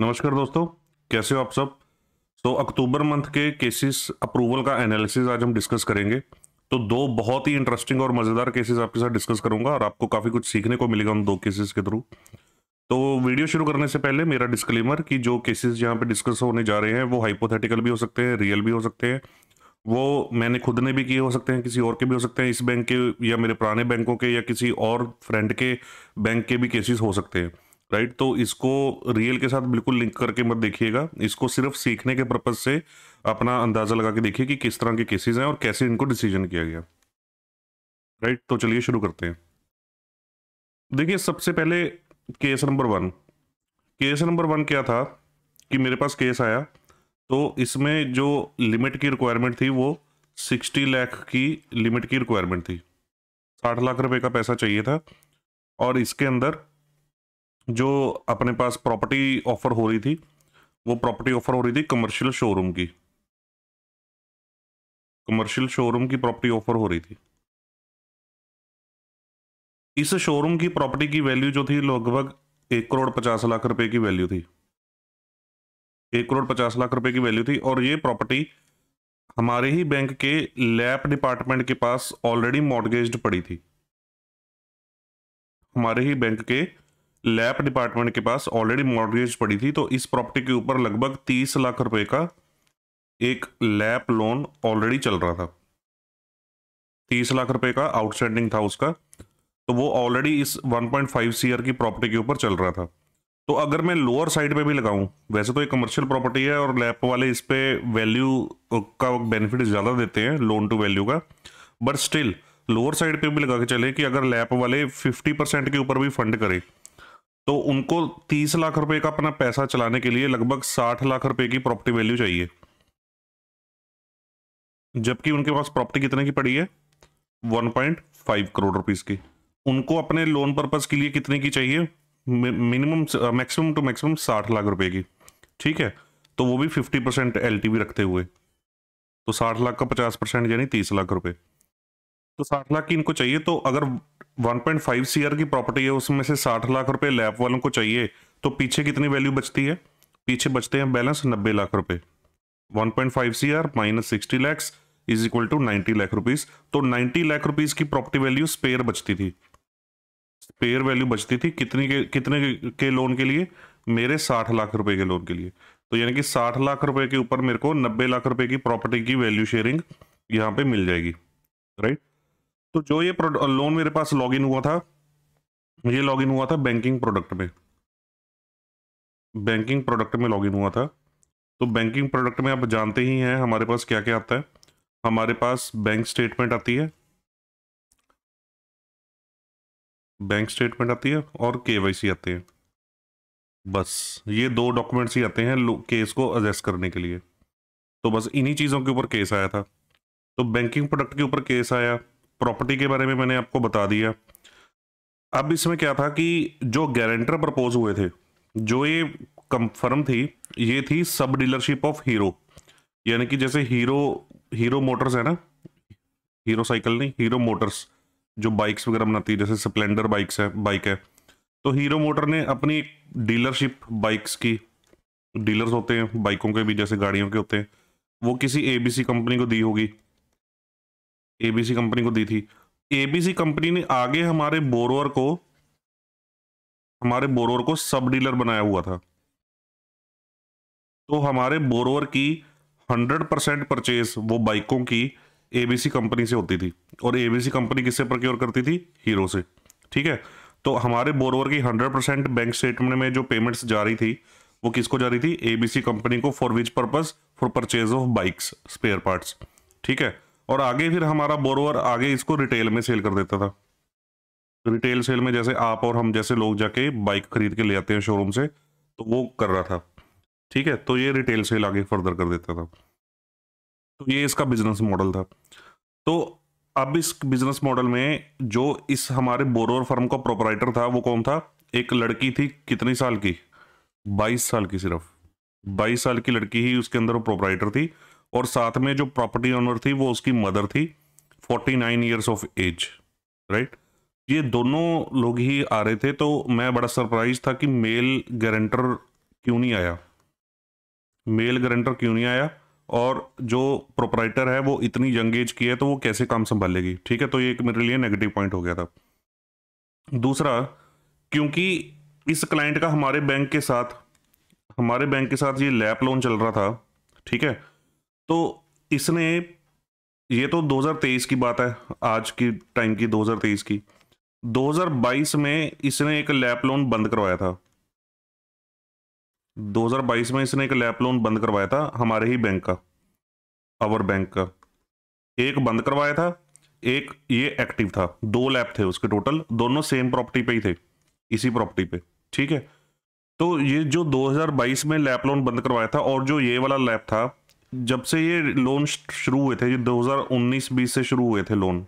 नमस्कार दोस्तों कैसे हो आप सब तो अक्टूबर मंथ के केसेस अप्रूवल का एनालिसिस आज हम डिस्कस करेंगे तो दो बहुत ही इंटरेस्टिंग और मज़ेदार केसेस आपके साथ डिस्कस करूंगा और आपको काफ़ी कुछ सीखने को मिलेगा उन दो केसेस के थ्रू तो वीडियो शुरू करने से पहले मेरा डिस्क्लेमर कि जो केसेस यहाँ पे डिस्कस होने जा रहे हैं वो हाइपोथेटिकल भी हो सकते हैं रियल भी हो सकते हैं वो मैंने खुद ने भी किए हो सकते हैं किसी और के भी हो सकते हैं इस बैंक के या मेरे पुराने बैंकों के या किसी और फ्रेंड के बैंक के भी केसेस हो सकते हैं राइट तो इसको रियल के साथ बिल्कुल लिंक करके मत देखिएगा इसको सिर्फ सीखने के पर्पज से अपना अंदाजा लगा के देखिए कि किस तरह के केसेस हैं और कैसे इनको डिसीजन किया गया राइट तो चलिए शुरू करते हैं देखिए सबसे पहले case number one case number one क्या था कि मेरे पास केस आया तो इसमें जो लिमिट की रिक्वायरमेंट थी वो सिक्सटी लाख की लिमिट की रिक्वायरमेंट थी साठ लाख रुपए का पैसा चाहिए था और इसके अंदर जो अपने पास प्रॉपर्टी ऑफर हो रही थी वो प्रॉपर्टी ऑफर हो रही थी कमर्शियल शोरूम की कमर्शियल शोरूम की प्रॉपर्टी ऑफर हो रही थी इस शोरूम की प्रॉपर्टी की वैल्यू जो थी लगभग एक करोड़ पचास लाख रुपए की वैल्यू थी एक करोड़ पचास लाख रुपए की वैल्यू थी और ये प्रॉपर्टी हमारे ही बैंक के लैप डिपार्टमेंट के पास ऑलरेडी मॉडगेज पड़ी थी हमारे ही बैंक के लैप डिपार्टमेंट के पास ऑलरेडी मॉर्गेज पड़ी थी तो इस प्रॉपर्टी के ऊपर लगभग तीस लाख रुपए का एक लैप लोन ऑलरेडी चल रहा था तीस लाख रुपए का आउटस्टैंडिंग था उसका तो वो ऑलरेडी इस 1.5 पॉइंट की प्रॉपर्टी के ऊपर चल रहा था तो अगर मैं लोअर साइड पे भी लगाऊं वैसे तो एक कमर्शियल प्रॉपर्टी है और लैप वाले इस पे वैल्यू का बेनिफिट ज़्यादा देते हैं लोन टू वैल्यू का बट स्टिल लोअर साइड पे भी लगा के चले कि अगर लैप वाले 50 परसेंट के ऊपर भी फंड करें तो उनको तीस लाख रुपए का अपना पैसा चलाने के लिए लगभग साठ लाख रुपए की प्रॉपर्टी वैल्यू चाहिए जबकि उनके पास प्रॉपर्टी कितने की पड़ी है 1.5 करोड़ रुपीस की उनको अपने लोन पर्पज़ के लिए कितने की चाहिए मिनिमम मैक्सिमम टू मैक्सिमम साठ लाख रुपए की ठीक है तो वो भी फिफ्टी परसेंट एल रखते हुए तो साठ लाख का पचास परसेंट यानी तीस लाख रुपये तो साठ लाख की इनको चाहिए तो अगर 1.5 सीआर की प्रॉपर्टी है उसमें से साठ लाख रुपए लैब वालों को चाहिए तो पीछे कितनी वैल्यू बचती है पीछे बचते हैं बैलेंस नब्बे लाख रुपए 1.5 point five C R minus sixty lakhs is equal to ninety lakh rupees तो नाइन्टी लाख रुपीज की प्रॉपर्टी वैल्यू स्पेयर बचती थी स्पेयर वैल्यू बचती थी कितनी के कितने के लोन के लिए मेरे साठ लाख रुपए के लोन के लिए तो यानी कि साठ लाख रुपए के ऊपर मेरे को नब्बे लाख रुपए की प्रॉपर्टी की वैल्यू शेयरिंग यहाँ पे मिल जाएगी राइट तो जो ये लोन मेरे पास लॉगिन हुआ था ये लॉगिन हुआ था बैंकिंग प्रोडक्ट में बैंकिंग प्रोडक्ट में लॉगिन हुआ था तो बैंकिंग प्रोडक्ट में आप जानते ही हैं हमारे पास क्या क्या आता है हमारे पास बैंक स्टेटमेंट आती है बैंक स्टेटमेंट आती है और केवाईसी आते हैं बस ये दो डॉक्यूमेंट्स ही आते हैं केस को एडजस्ट करने के लिए तो बस इन्हीं चीज़ों के ऊपर केस आया था तो बैंकिंग प्रोडक्ट के ऊपर केस आया प्रॉपर्टी के बारे में मैंने आपको बता दिया अब इसमें क्या था कि जो गारंटर प्रपोज हुए थे जो ये कंफर्म थी ये थी सब डीलरशिप ऑफ हीरो यानी कि जैसे हीरो हीरो मोटर्स है ना हीरो साइकिल नहीं हीरो मोटर्स जो बाइक्स वगैरह बनाती है जैसे स्प्लेंडर बाइक्स है बाइक है तो हीरो मोटर ने अपनी डीलरशिप बाइक्स की डीलर्स होते हैं बाइकों के भी जैसे गाड़ियों के होते हैं वो किसी एबीसी कंपनी को दी होगी एबीसी कंपनी को दी थी एबीसी कंपनी ने आगे हमारे बोरोवर को हमारे बोरोअर को सब डीलर बनाया हुआ था तो हमारे बोरोवर की 100 परसेंट परचेज वो बाइकों की एबीसी कंपनी से होती थी और एबीसी कंपनी किससे प्रक्योर करती थी हीरो से ठीक है तो हमारे बोरोवर की 100 परसेंट बैंक स्टेटमेंट में जो पेमेंट्स जारी थी वो किसको जारी थी एबीसी कंपनी को for which purpose for purchase of bikes spare parts ठीक है और आगे फिर हमारा बोरोवर आगे इसको रिटेल में सेल कर देता था रिटेल सेल में जैसे आप और हम जैसे लोग जाके बाइक खरीद के ले आते हैं शोरूम से तो वो कर रहा था ठीक है तो ये रिटेल सेल आगे फर्दर कर देता था तो ये इसका बिजनेस मॉडल था तो अब इस बिजनेस मॉडल में जो इस हमारे बोरोवर फर्म का प्रोपराइटर था वो कौन था एक लड़की थी कितनी साल की 22 साल की सिर्फ 22 साल की लड़की ही उसके अंदर प्रोपराइटर थी और साथ में जो प्रॉपर्टी ओनर थी वो उसकी मदर थी forty nine years of age right ये दोनों लोग ही आ रहे थे तो मैं बड़ा सरप्राइज था कि मेल गारंटर क्यों नहीं आया मेल गारंटर क्यों नहीं आया और जो प्रोपराइटर है वो इतनी यंग एज की है तो वो कैसे काम संभालेगी ठीक है तो ये एक मेरे लिए नेगेटिव पॉइंट हो गया था दूसरा क्योंकि इस क्लाइंट का हमारे बैंक के साथ हमारे बैंक के साथ ये लैप लोन चल रहा था ठीक है तो इसने ये तो 2023 की बात है आज की टाइम की 2023 की 2022 में इसने एक लैप लोन बंद करवाया था 2022 में इसने एक लैप लोन बंद करवाया था हमारे ही बैंक का अवर बैंक का एक बंद करवाया था एक ये एक्टिव था दो लैप थे उसके टोटल दोनों सेम प्रॉपर्टी पे ही थे इसी प्रॉपर्टी पे ठीक है तो ये जो 2022 में लैप लोन बंद करवाया था और जो ये वाला लैप था जब से ये लोन शुरू हुए थे 2019-20 से शुरू हुए थे लोन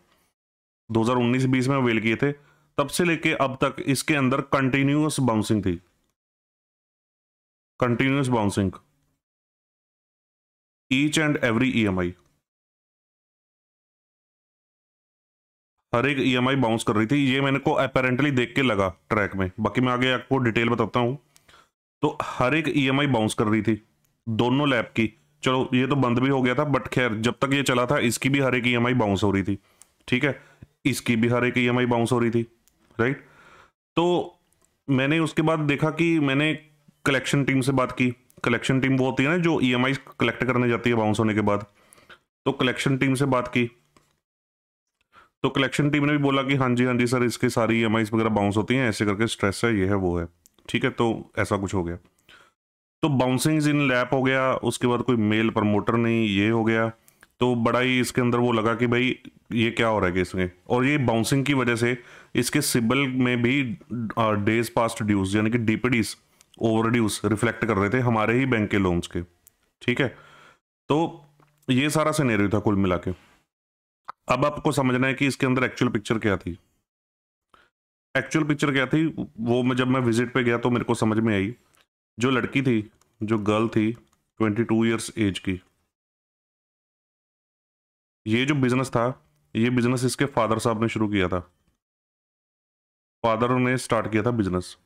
2019-20 में अवेल किए थे तब से लेके अब तक इसके अंदर कंटिन्यूस बाउंसिंग थी continuous bouncing each and every EMI हर एक ईएमआई e बाउंस कर रही थी ये मैंने को अपेरेंटली देख के लगा ट्रैक में बाकी मैं आगे आपको डिटेल बताता हूं तो हर एक ईएमआई e बाउंस कर रही थी दोनों लैब की चलो ये तो बंद भी हो गया था बट खैर जब तक ये चला था इसकी भी हर एक ई बाउंस हो रही थी ठीक है इसकी भी हर एक ई बाउंस हो रही थी राइट तो मैंने उसके बाद देखा कि मैंने कलेक्शन टीम से बात की कलेक्शन टीम वो होती है ना जो ई कलेक्ट करने जाती है बाउंस होने के बाद तो कलेक्शन टीम से बात की तो कलेक्शन टीम ने भी बोला कि हाँ जी हाँ जी सर इसके सारी ई वगैरह बाउंस होती हैं ऐसे करके स्ट्रेस है ये है वो है ठीक है तो ऐसा कुछ हो गया तो बाउंसिंग इन लैप हो गया उसके बाद कोई मेल प्रमोटर नहीं ये हो गया तो बड़ा ही इसके अंदर वो लगा कि भाई ये क्या हो रहा है इसमें और ये बाउंसिंग की वजह से इसके सिबल में भी डेज पास्ट ड्यूज यानी कि डीपीडीज ओवर ड्यूज रिफ्लेक्ट कर रहे थे हमारे ही बैंक के लोन्स के ठीक है तो ये सारा सिनेरियो था कुल मिला के अब आपको समझना है कि इसके अंदर एक्चुअल पिक्चर क्या थी एक्चुअल पिक्चर क्या थी वो मैं जब मैं विजिट पे गया तो मेरे को समझ में आई जो लड़की थी जो गर्ल थी ट्वेंटी टू ईयर्स एज की ये जो बिजनेस था ये बिजनेस इसके फादर साहब ने शुरू किया था फादर ने स्टार्ट किया था बिजनेस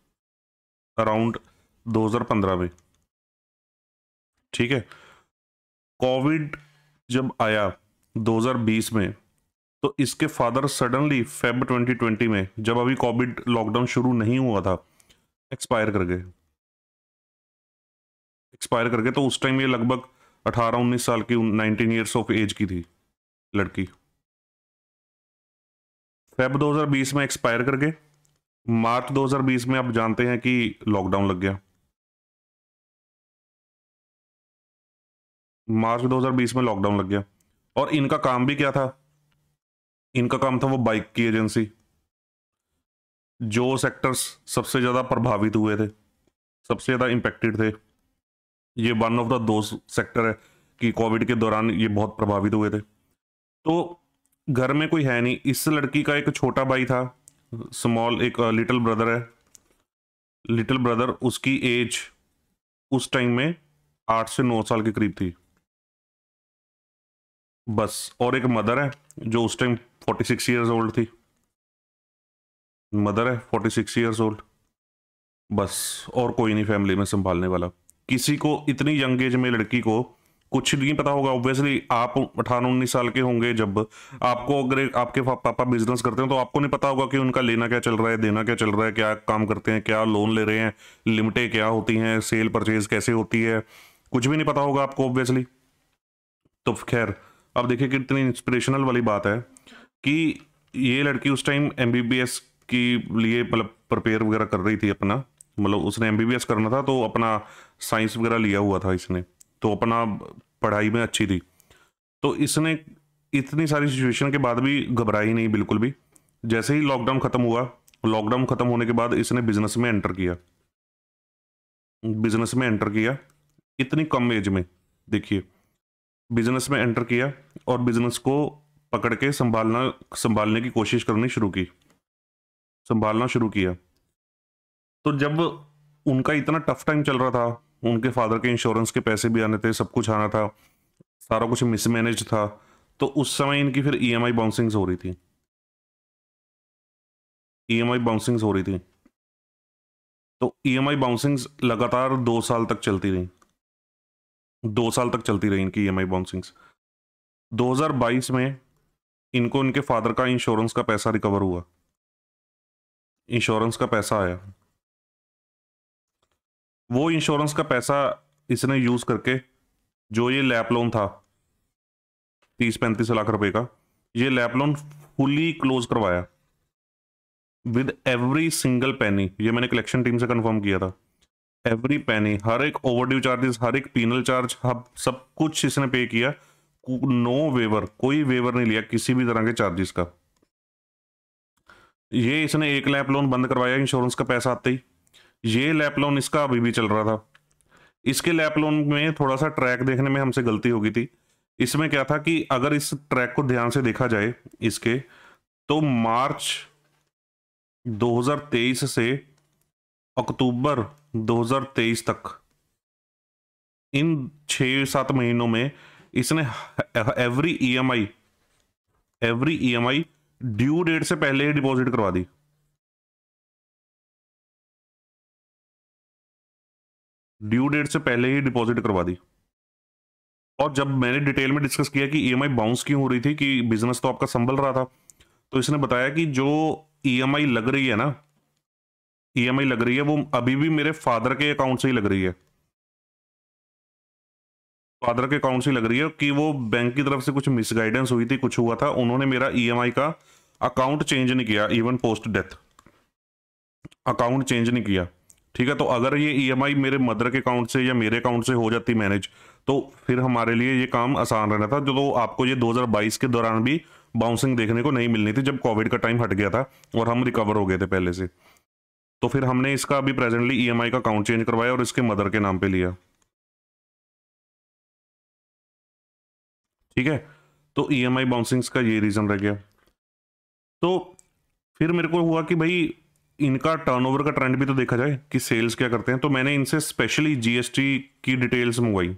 अराउंड 2015 में ठीक है कोविड जब आया 2020 में तो इसके फादर सडनली फेब 2020 में जब अभी कोविड लॉकडाउन शुरू नहीं हुआ था एक्सपायर कर गए एक्सपायर कर गया तो उस टाइम ये लगभग अठारह उन्नीस साल की नाइनटीन ईयर्स ऑफ एज की थी लड़की फेब 2020 में एक्सपायर कर गए मार्च 2020 में आप जानते हैं कि लॉकडाउन लग गया मार्च 2020 में लॉकडाउन लग गया और इनका काम भी क्या था इनका काम था वो बाइक की एजेंसी जो सेक्टर्स सबसे ज़्यादा प्रभावित हुए थे सबसे ज़्यादा इंपैक्टेड थे ये वन ऑफ द दो सेक्टर है कि कोविड के दौरान ये बहुत प्रभावित हुए थे तो घर में कोई है नहीं इस लड़की का एक छोटा भाई था स्मॉल एक लिटिल uh, ब्रदर है लिटिल ब्रदर उसकी एज उस टाइम में आठ से नौ साल के करीब थी बस और एक मदर है जो उस time forty six years old थी मदर है फोर्टी सिक्स ईयर्स ओल्ड बस और कोई नहीं फैमिली में संभालने वाला किसी को इतनी यंग एज में लड़की को कुछ नहीं पता होगा ऑब्वियसली आप अठारह उन्नीस साल के होंगे जब आपको अगर आपके पापा बिजनेस करते हैं तो आपको नहीं पता होगा कि उनका लेना क्या चल रहा है देना क्या चल रहा है क्या काम करते हैं क्या लोन ले रहे हैं लिमिटें क्या होती हैं सेल परचेज कैसे होती है कुछ भी नहीं पता होगा आपको ऑब्वियसली तो खैर अब देखिए कितनी इंस्पिरेशनल वाली बात है कि ये लड़की उस टाइम एम के लिए मतलब प्रिपेयर वगैरह कर रही थी अपना मतलब उसने एम करना था तो अपना साइंस वगैरह लिया हुआ था इसने तो अपना पढ़ाई में अच्छी थी तो इसने इतनी सारी सिचुएशन के बाद भी घबराई नहीं बिल्कुल भी जैसे ही लॉकडाउन ख़त्म हुआ लॉकडाउन ख़त्म होने के बाद इसने बिजनेस में एंटर किया बिजनेस में एंटर किया इतनी कम एज में देखिए बिजनेस में एंटर किया और बिजनेस को पकड़ के संभालना संभालने की कोशिश करनी शुरू की संभालना शुरू किया तो जब उनका इतना टफ टाइम चल रहा था उनके फादर के इंश्योरेंस के पैसे भी आने थे सब कुछ आना था सारा कुछ मिसमैनेज था तो उस समय इनकी फिर ई एम बाउंसिंग्स हो रही थी ई एम बाउंसिंग्स हो रही थी तो ई एम बाउंसिंग्स लगातार दो साल तक चलती रही दो साल तक चलती रही इनकी ई एम बाउंसिंग्स 2022 में इनको इनके फादर का इंश्योरेंस का पैसा रिकवर हुआ इंश्योरेंस का पैसा आया वो इंश्योरेंस का पैसा इसने यूज करके जो ये लैप लोन था तीस पैंतीस लाख रुपए का ये लैप लोन फुली क्लोज करवाया विद एवरी सिंगल पैनी ये मैंने कलेक्शन टीम से कंफर्म किया था एवरी पैनी हर एक ओवरड्यू चार्जेस हर एक पीनल चार्ज हब सब कुछ इसने पे किया नो वेवर कोई वेवर नहीं लिया किसी भी तरह के चार्जेस का ये इसने एक लैप लोन बंद करवाया इंश्योरेंस का पैसा आते ही ये लैप लोन इसका अभी भी चल रहा था इसके लैप लोन में थोड़ा सा ट्रैक देखने में हमसे गलती हो गई थी इसमें क्या था कि अगर इस ट्रैक को ध्यान से देखा जाए इसके तो मार्च 2023 से अक्टूबर 2023 तक इन छः सात महीनों में इसने every EMI every EMI due date से पहले ही डिपॉजिट करवा दी ड्यू डेट से पहले ही डिपॉजिट करवा दी और जब मैंने डिटेल में डिस्कस किया कि ई e बाउंस क्यों हो रही थी कि बिजनेस तो आपका संभल रहा था तो इसने बताया कि जो ई e लग रही है ना ई e लग रही है वो अभी भी मेरे फादर के अकाउंट से ही लग रही है फादर के अकाउंट से लग रही है कि वो बैंक की तरफ से कुछ मिसगाइडेंस हुई थी कुछ हुआ था उन्होंने मेरा ई का अकाउंट चेंज नहीं किया even post death account change नहीं किया ठीक है तो अगर ये ईएमआई e मेरे मदर के अकाउंट से या मेरे अकाउंट से हो जाती मैनेज तो फिर हमारे लिए ये काम आसान रहना था जो तो आपको ये 2022 के दौरान भी बाउंसिंग देखने को नहीं मिलनी थी जब कोविड का टाइम हट गया था और हम रिकवर हो गए थे पहले से तो फिर हमने इसका अभी प्रेजेंटली ईएमआई e का अकाउंट चेंज करवाया और इसके मदर के नाम पे लिया ठीक है तो ई e एम का ये रीज़न रह गया तो फिर मेरे को हुआ कि भाई इनका टर्नओवर का ट्रेंड भी तो देखा जाए कि सेल्स क्या करते हैं तो मैंने इनसे स्पेशली जीएसटी की डिटेल्स मंगवाई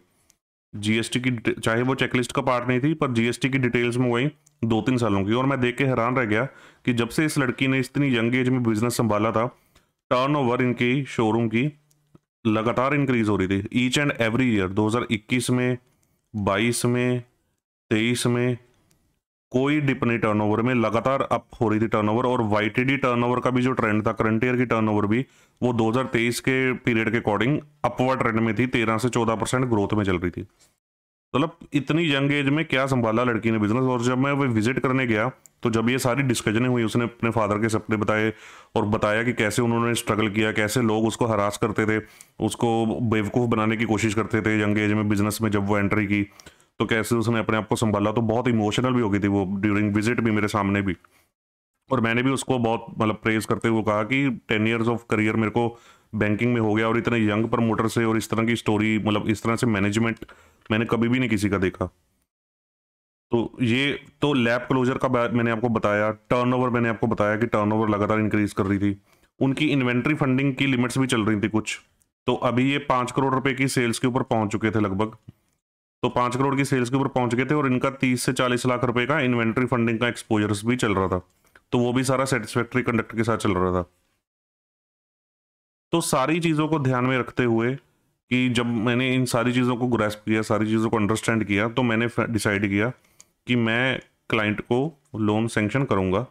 जीएसटी की चाहे वो चेकलिस्ट का पार्ट नहीं थी पर जीएसटी की डिटेल्स मंगवाई दो तीन सालों की और मैं देख के हैरान रह गया कि जब से इस लड़की ने इतनी यंग एज में बिजनेस संभाला था टर्नओवर इनकी शोरूम की लगातार इंक्रीज हो रही थी ईच एंड एवरी ईयर 2021 में 22 में 23 में कोई डिप नहीं टर्नओवर में लगातार अप हो रही थी टर्नओवर और वाईटीडी टर्नओवर का भी जो ट्रेंड था करंट ईयर की टर्नओवर भी वो 2023 के पीरियड के अकॉर्डिंग अपवर्ड ट्रेंड में थी 13 से 14 परसेंट ग्रोथ में चल रही थी मतलब इतनी यंग एज में क्या संभाला लड़की ने बिजनेस और जब मैं वह विजिट करने गया तो जब ये सारी डिस्कशनें हुई उसने अपने फादर के सपने बताए और बताया कि कैसे उन्होंने स्ट्रगल किया कैसे लोग उसको हरास करते थे उसको बेवकूफ़ बनाने की कोशिश करते थे यंग एज में बिजनेस में जब वो एंट्री की तो कैसे उसने अपने आप को संभाला तो बहुत इमोशनल भी हो गई थी वो ड्यूरिंग विजिट भी मेरे सामने भी और मैंने भी उसको बहुत मतलब प्रेज करते हुए कहा कि टेन ईयर्स ऑफ करियर मेरे को बैंकिंग में हो गया और इतने यंग प्रमोटर से और इस तरह की स्टोरी मतलब इस तरह से मैनेजमेंट मैंने कभी भी नहीं किसी का देखा तो ये तो लैब क्लोजर का मैंने आपको बताया टर्नओवर मैंने आपको बताया कि टर्नओवर लगातार इंक्रीज कर रही थी उनकी इन्वेंट्री फंडिंग की लिमिट्स भी चल रही थी कुछ तो अभी ये पाँच करोड़ रुपए की सेल्स के ऊपर पहुंच चुके थे लगभग तो पाँच करोड़ की सेल्स के ऊपर पहुंच गए थे और इनका तीस से चालीस लाख रुपए का इन्वेंट्री फंडिंग का एक्सपोजर भी चल रहा था तो वो भी सारा सेटिस्फैक्ट्री कंडक्ट के साथ चल रहा था तो सारी चीज़ों को ध्यान में रखते हुए कि जब मैंने इन सारी चीज़ों को ग्रेस्प किया सारी चीज़ों को अंडरस्टैंड किया तो मैंने डिसाइड किया कि मैं क्लाइंट को लोन सेंक्शन करूँगा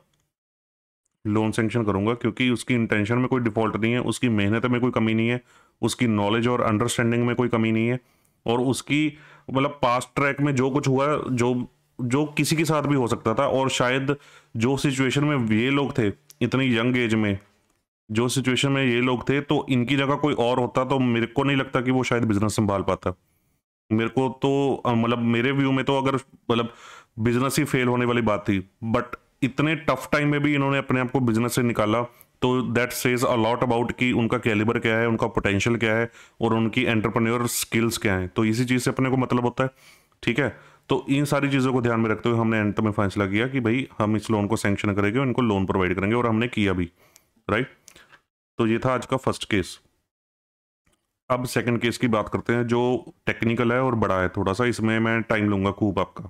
लोन सेंक्शन करूंगा क्योंकि उसकी इंटेंशन में कोई डिफॉल्ट नहीं है उसकी मेहनत में कोई कमी नहीं है उसकी नॉलेज और अंडरस्टैंडिंग में कोई कमी नहीं है और उसकी मतलब पास्ट ट्रैक में जो कुछ हुआ जो जो किसी के साथ भी हो सकता था और शायद जो सिचुएशन में ये लोग थे इतनी यंग एज में जो सिचुएशन में ये लोग थे तो इनकी जगह कोई और होता तो मेरे को नहीं लगता कि वो शायद बिजनेस संभाल पाता मेरे को तो मतलब मेरे व्यू में तो अगर मतलब बिजनेस ही फेल होने वाली बात थी बट इतने टफ टाइम में भी इन्होंने अपने आप को बिजनेस से निकाला तो that says a lot about कि उनका कैलिबर क्या है उनका पोटेंशियल क्या है और उनकी एंटरप्रेन्योर स्किल्स क्या हैं तो इसी चीज़ से अपने को मतलब होता है ठीक है तो इन सारी चीज़ों को ध्यान में रखते हुए हमने एंड में फैसला किया कि भाई हम इस लोन को सेंक्शन करेंगे और इनको लोन प्रोवाइड करेंगे और हमने किया भी राइट तो ये था आज का फर्स्ट केस अब सेकंड केस की बात करते हैं जो टेक्निकल है और बड़ा है थोड़ा सा इसमें मैं टाइम लूँगा खूब आपका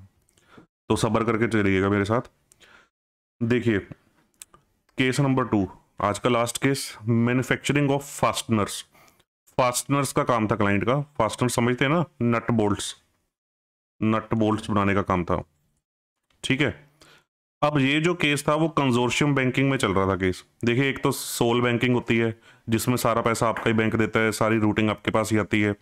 तो सब्र करके चलिएगा मेरे साथ देखिए केस नंबर टू आज का last case manufacturing of fasteners fasteners का काम था क्लाइंट का फास्टनर समझते हैं ना नट बोल्ट्स नट बोल्ट्स बनाने का काम था ठीक है अब ये जो केस था वो कंजोर्शियम बैंकिंग में चल रहा था केस देखिए एक तो सोल बैंकिंग होती है जिसमें सारा पैसा आपका ही बैंक देता है सारी रूटिंग आपके पास ही आती है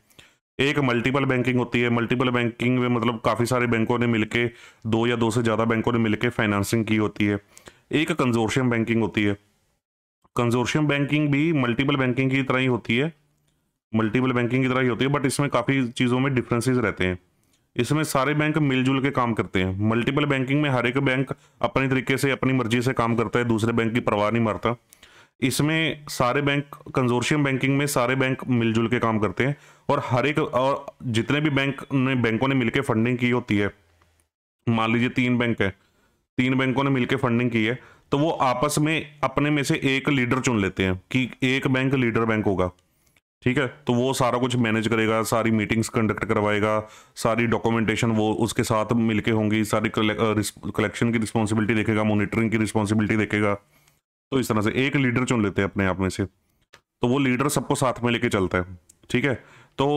एक मल्टीपल बैंकिंग होती है मल्टीपल बैंकिंग में मतलब काफ़ी सारे बैंकों ने मिलकर दो या दो से ज़्यादा बैंकों ने मिलकर फाइनेंसिंग की होती है एक कंजोर्शियम बैंकिंग होती है कंजोर्शियम बैंकिंग भी मल्टीपल बैंकिंग की तरह ही होती है मल्टीपल बैंकिंग की तरह ही होती है बट इसमें काफ़ी चीज़ों में डिफरेंसेस रहते हैं इसमें सारे बैंक मिलजुल के काम करते हैं मल्टीपल बैंकिंग में हर एक बैंक अपने तरीके से अपनी मर्जी से काम करता है दूसरे बैंक की परवाह नहीं मारता इसमें सारे बैंक कंजोर्शियम बैंकिंग में सारे बैंक मिलजुल के काम करते हैं और हर एक और जितने भी बैंक ने बैंकों ने मिलकर फंडिंग की होती है मान लीजिए तीन बैंक है तीन बैंकों ने मिलकर फंडिंग की है तो वो आपस में अपने में से एक लीडर चुन लेते हैं कि एक बैंक लीडर बैंक होगा ठीक है तो वो सारा कुछ मैनेज करेगा सारी मीटिंग्स कंडक्ट करवाएगा सारी डॉक्यूमेंटेशन वो उसके साथ मिलके होंगी सारी कलेक्शन की रिस्पॉन्सिबिलिटी देखेगा मॉनिटरिंग की रिस्पॉन्सिबिलिटी देखेगा तो इस तरह से एक लीडर चुन लेते हैं अपने आप में से तो वो लीडर सबको साथ में लेके चलता है ठीक है तो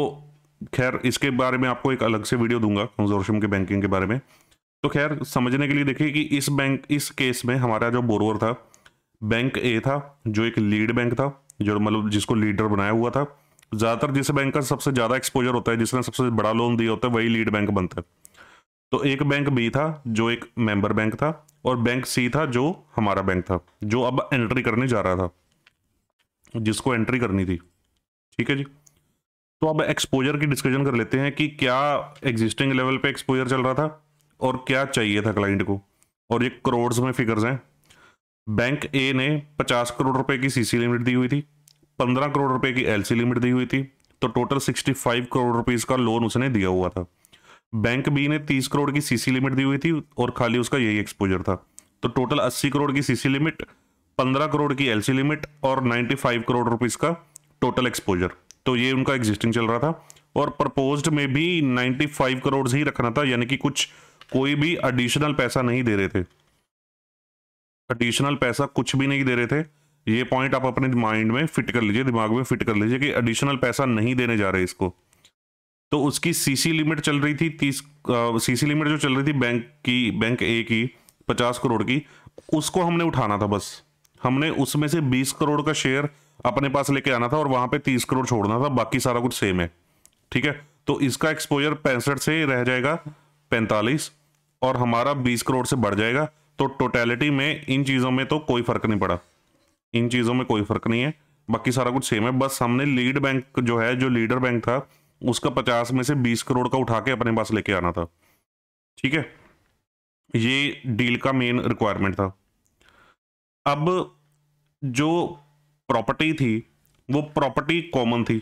खैर इसके बारे में आपको एक अलग से वीडियो दूंगा कंजोर्शियम के बैंकिंग के बारे में तो खैर समझने के लिए देखिए कि इस बैंक इस केस में हमारा जो बोरोवर था बैंक ए था जो एक लीड बैंक था जो मतलब जिसको लीडर बनाया हुआ था ज़्यादातर जिस बैंक का सबसे ज़्यादा एक्सपोजर होता है जिसने सबसे बड़ा लोन दिया होता है वही लीड बैंक बनता है तो एक बैंक बी था जो एक मेंबर बैंक था और बैंक सी था जो हमारा बैंक था जो अब एंट्री करने जा रहा था जिसको एंट्री करनी थी ठीक है जी तो अब एक्सपोजर की डिस्कशन कर लेते हैं कि क्या एग्जिस्टिंग लेवल पे एक्सपोजर चल रहा था और क्या चाहिए था क्लाइंट को और ये करोड़ में फिगर्स हैं बैंक ए ने 50 करोड़ रुपए की सीसी लिमिट दी हुई थी 15 करोड़ रुपए की एलसी लिमिट दी हुई थी तो टोटल 65 करोड़ रुपीस का लोन उसने दिया हुआ था बैंक बी ने 30 करोड़ की सीसी लिमिट दी हुई थी और खाली उसका यही एक्सपोजर था तो टोटल 80 करोड़ की सीसी लिमिट 15 करोड़ की एलसी लिमिट और 95 करोड़ रुपीस का टोटल एक्सपोजर तो ये उनका एग्जिस्टिंग चल रहा था और प्रपोज्ड में भी 95 करोड़ ही रखना था यानी कि कुछ कोई भी एडिशनल पैसा नहीं दे रहे थे एडिशनल पैसा कुछ भी नहीं दे रहे थे ये पॉइंट आप अपने माइंड में फिट कर लीजिए दिमाग में फिट कर लीजिए कि एडिशनल पैसा नहीं देने जा रहे इसको तो उसकी सीसी लिमिट चल रही थी तीस सीसी लिमिट जो चल रही थी बैंक की बैंक ए की पचास करोड़ की उसको हमने उठाना था बस हमने उसमें से बीस करोड़ का शेयर अपने पास लेके आना था और वहां पे तीस करोड़ छोड़ना था बाकी सारा कुछ सेम है ठीक है तो इसका एक्सपोजर पैंसठ से रह जाएगा पैंतालीस और हमारा बीस करोड़ से बढ़ जाएगा तो टोटेलिटी में इन चीज़ों में तो कोई फर्क नहीं पड़ा इन चीज़ों में कोई फर्क नहीं है बाकी सारा कुछ सेम है बस हमने लीड बैंक जो है जो लीडर बैंक था उसका पचास में से बीस करोड़ का उठा के अपने पास लेके आना था ठीक है ये डील का मेन रिक्वायरमेंट था अब जो प्रॉपर्टी थी वो प्रॉपर्टी कॉमन थी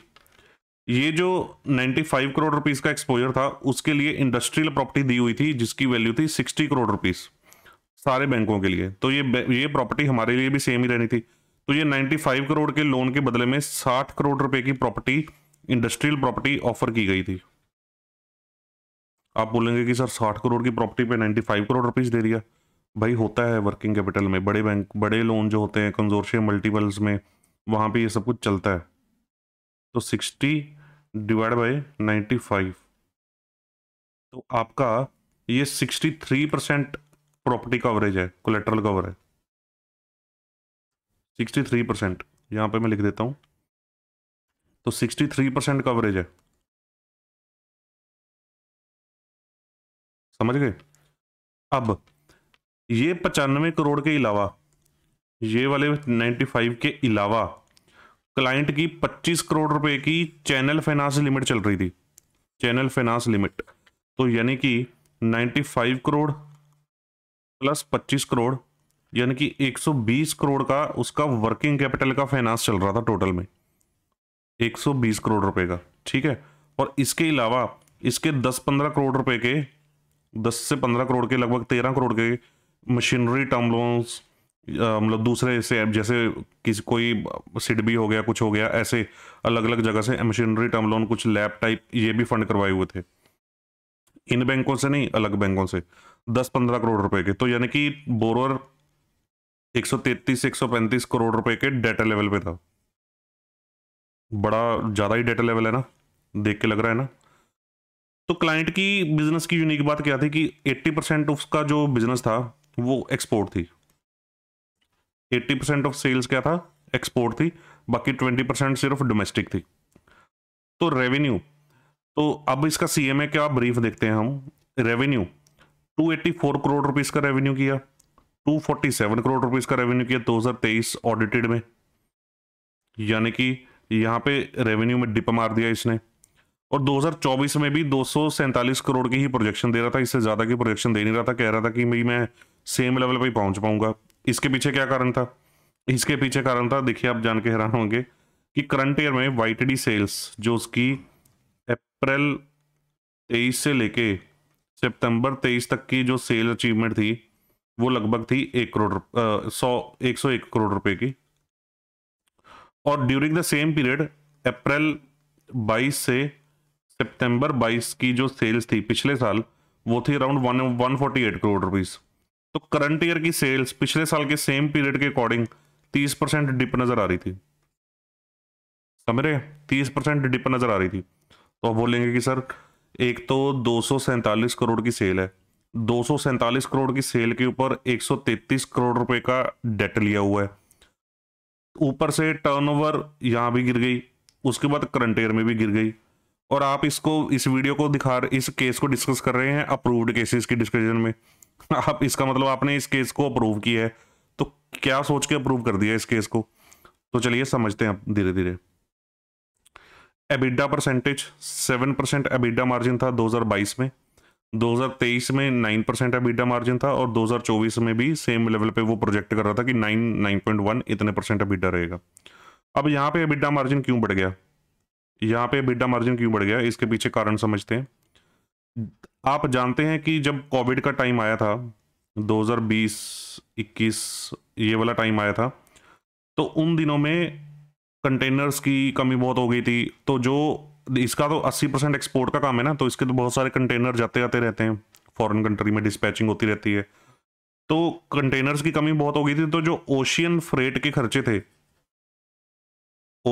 ये जो 95 करोड़ रुपीस का एक्सपोजर था उसके लिए इंडस्ट्रियल प्रॉपर्टी दी हुई थी जिसकी वैल्यू थी 60 करोड़ रुपीस सारे बैंकों के लिए तो ये ये प्रॉपर्टी हमारे लिए भी सेम ही रहनी थी तो ये 95 करोड़ के लोन के बदले में 60 करोड़ रुपए की प्रॉपर्टी इंडस्ट्रियल प्रॉपर्टी ऑफर की गई थी आप बोलेंगे कि सर साठ करोड़ की प्रॉपर्टी पे नाइन्टी करोड़ रुपीज़ दे दिया भाई होता है वर्किंग कैपिटल में बड़े बैंक बड़े लोन जो होते हैं कंजोर्शियम मल्टीपल्स में वहाँ पर ये सब कुछ चलता है तो sixty divide by ninety five तो आपका ये sixty three percent property coverage है कोलेट्रल कवर है सिक्सटी थ्री परसेंट यहाँ पर मैं लिख देता हूँ तो सिक्सटी थ्री परसेंट कवरेज है समझ गए अब ये पचानवे करोड़ के अलावा ये वाले 95 के अलावा क्लाइंट की 25 करोड़ रुपए की चैनल फाइनेंस लिमिट चल रही थी चैनल फाइनेंस लिमिट तो यानी कि 95 करोड़ प्लस 25 करोड़ यानी कि 120 करोड़ का उसका वर्किंग कैपिटल का फाइनेंस चल रहा था टोटल में 120 करोड़ रुपए का ठीक है और इसके अलावा इसके 10-15 करोड़ रुपए के 10 से 15 करोड़ के लगभग 13 करोड़ के मशीनरी टर्म लोन्स मतलब दूसरे से ऐप जैसे किसी कोई सिडबी हो गया कुछ हो गया ऐसे अलग अलग जगह से मशीनरी टर्म लोन कुछ लैब टाइप ये भी फंड करवाए हुए थे इन बैंकों से नहीं अलग बैंकों से दस पंद्रह करोड़ रुपए के तो यानी कि बोरोर सौ पैंतीस करोड़ रुपए के डेटा लेवल पे था बड़ा ज़्यादा ही डेटा लेवल है ना देख के लग रहा है ना तो क्लाइंट की बिजनेस की यूनिक बात क्या थी कि 80 परसेंट उसका जो बिजनेस था वो एक्सपोर्ट थी एट्टी परसेंट ऑफ सेल्स क्या था एक्सपोर्ट थी बाकी ट्वेंटी परसेंट सिर्फ डोमेस्टिक थी तो रेवेन्यू तो अब इसका सी ए क्या ब्रीफ देखते हैं हम रेवेन्यू 284 करोड़ रुपीस का रेवेन्यू किया 247 करोड़ रुपीस का रेवेन्यू किया 2023 ऑडिटेड में यानी कि यहाँ पे रेवेन्यू में डिप मार दिया इसने और 2024 में भी दो करोड़ की ही प्रोजेक्शन दे रहा था इससे ज़्यादा की प्रोजेक्शन दे नहीं रहा था कह रहा था कि भाई मैं सेम लेवल पर ही पहुंच पाऊंगा इसके पीछे क्या कारण था इसके पीछे कारण था देखिए आप जान के हैरान होंगे कि करंट ईयर में वाई सेल्स जो उसकी अप्रैल तेईस से लेके सितंबर तेईस तक की जो सेल अचीवमेंट थी वो लगभग थी एक करोड़ सौ एक सौ एक करोड़ रुपए की और ड्यूरिंग द सेम पीरियड अप्रैल 22 से सितंबर 22 की जो सेल्स थी पिछले साल वो थी around one one forty eight crore rupees तो करंट ईयर की सेल्स पिछले साल के सेम पीरियड के अकॉर्डिंग तीस परसेंट डिप नजर आ रही थी समझ रहे तीस परसेंट डिप नजर आ रही थी तो आप बोलेंगे कि सर एक तो दो करोड़ की सेल है दो करोड़ की सेल के ऊपर 133 करोड़ रुपए का डेट लिया हुआ है ऊपर से टर्नओवर यहां भी गिर गई उसके बाद करंट ईयर में भी गिर गई और आप इसको इस वीडियो को दिखा इस केस को डिस्कस कर रहे हैं अप्रूव्ड केसेस की डिस्कशन में आप इसका मतलब आपने इस केस को अप्रूव किया है तो क्या सोच के अप्रूव कर दिया इस केस को तो चलिए समझते हैं धीरे धीरे EBITDA percentage seven percent EBITDA margin था 2022 में 2023 में नाइन परसेंट एबिडा मार्जिन था और 2024 में भी सेम लेवल पे वो प्रोजेक्ट कर रहा था कि नाइन नाइन पॉइंट वन इतने परसेंट एबिडा रहेगा अब यहाँ पे एबिडा मार्जिन क्यों बढ़ गया यहाँ पे एबिडा मार्जिन क्यों बढ़ गया इसके पीछे कारण समझते हैं आप जानते हैं कि जब कोविड का टाइम आया था 2020 21 ये वाला टाइम आया था तो उन दिनों में कंटेनर्स की कमी बहुत हो गई थी तो जो इसका तो 80 परसेंट एक्सपोर्ट का काम है ना तो इसके तो बहुत सारे कंटेनर जाते जाते रहते हैं फॉरेन कंट्री में डिस्पैचिंग होती रहती है तो कंटेनर्स की कमी बहुत हो गई थी तो जो ओशियन फ्रेट के खर्चे थे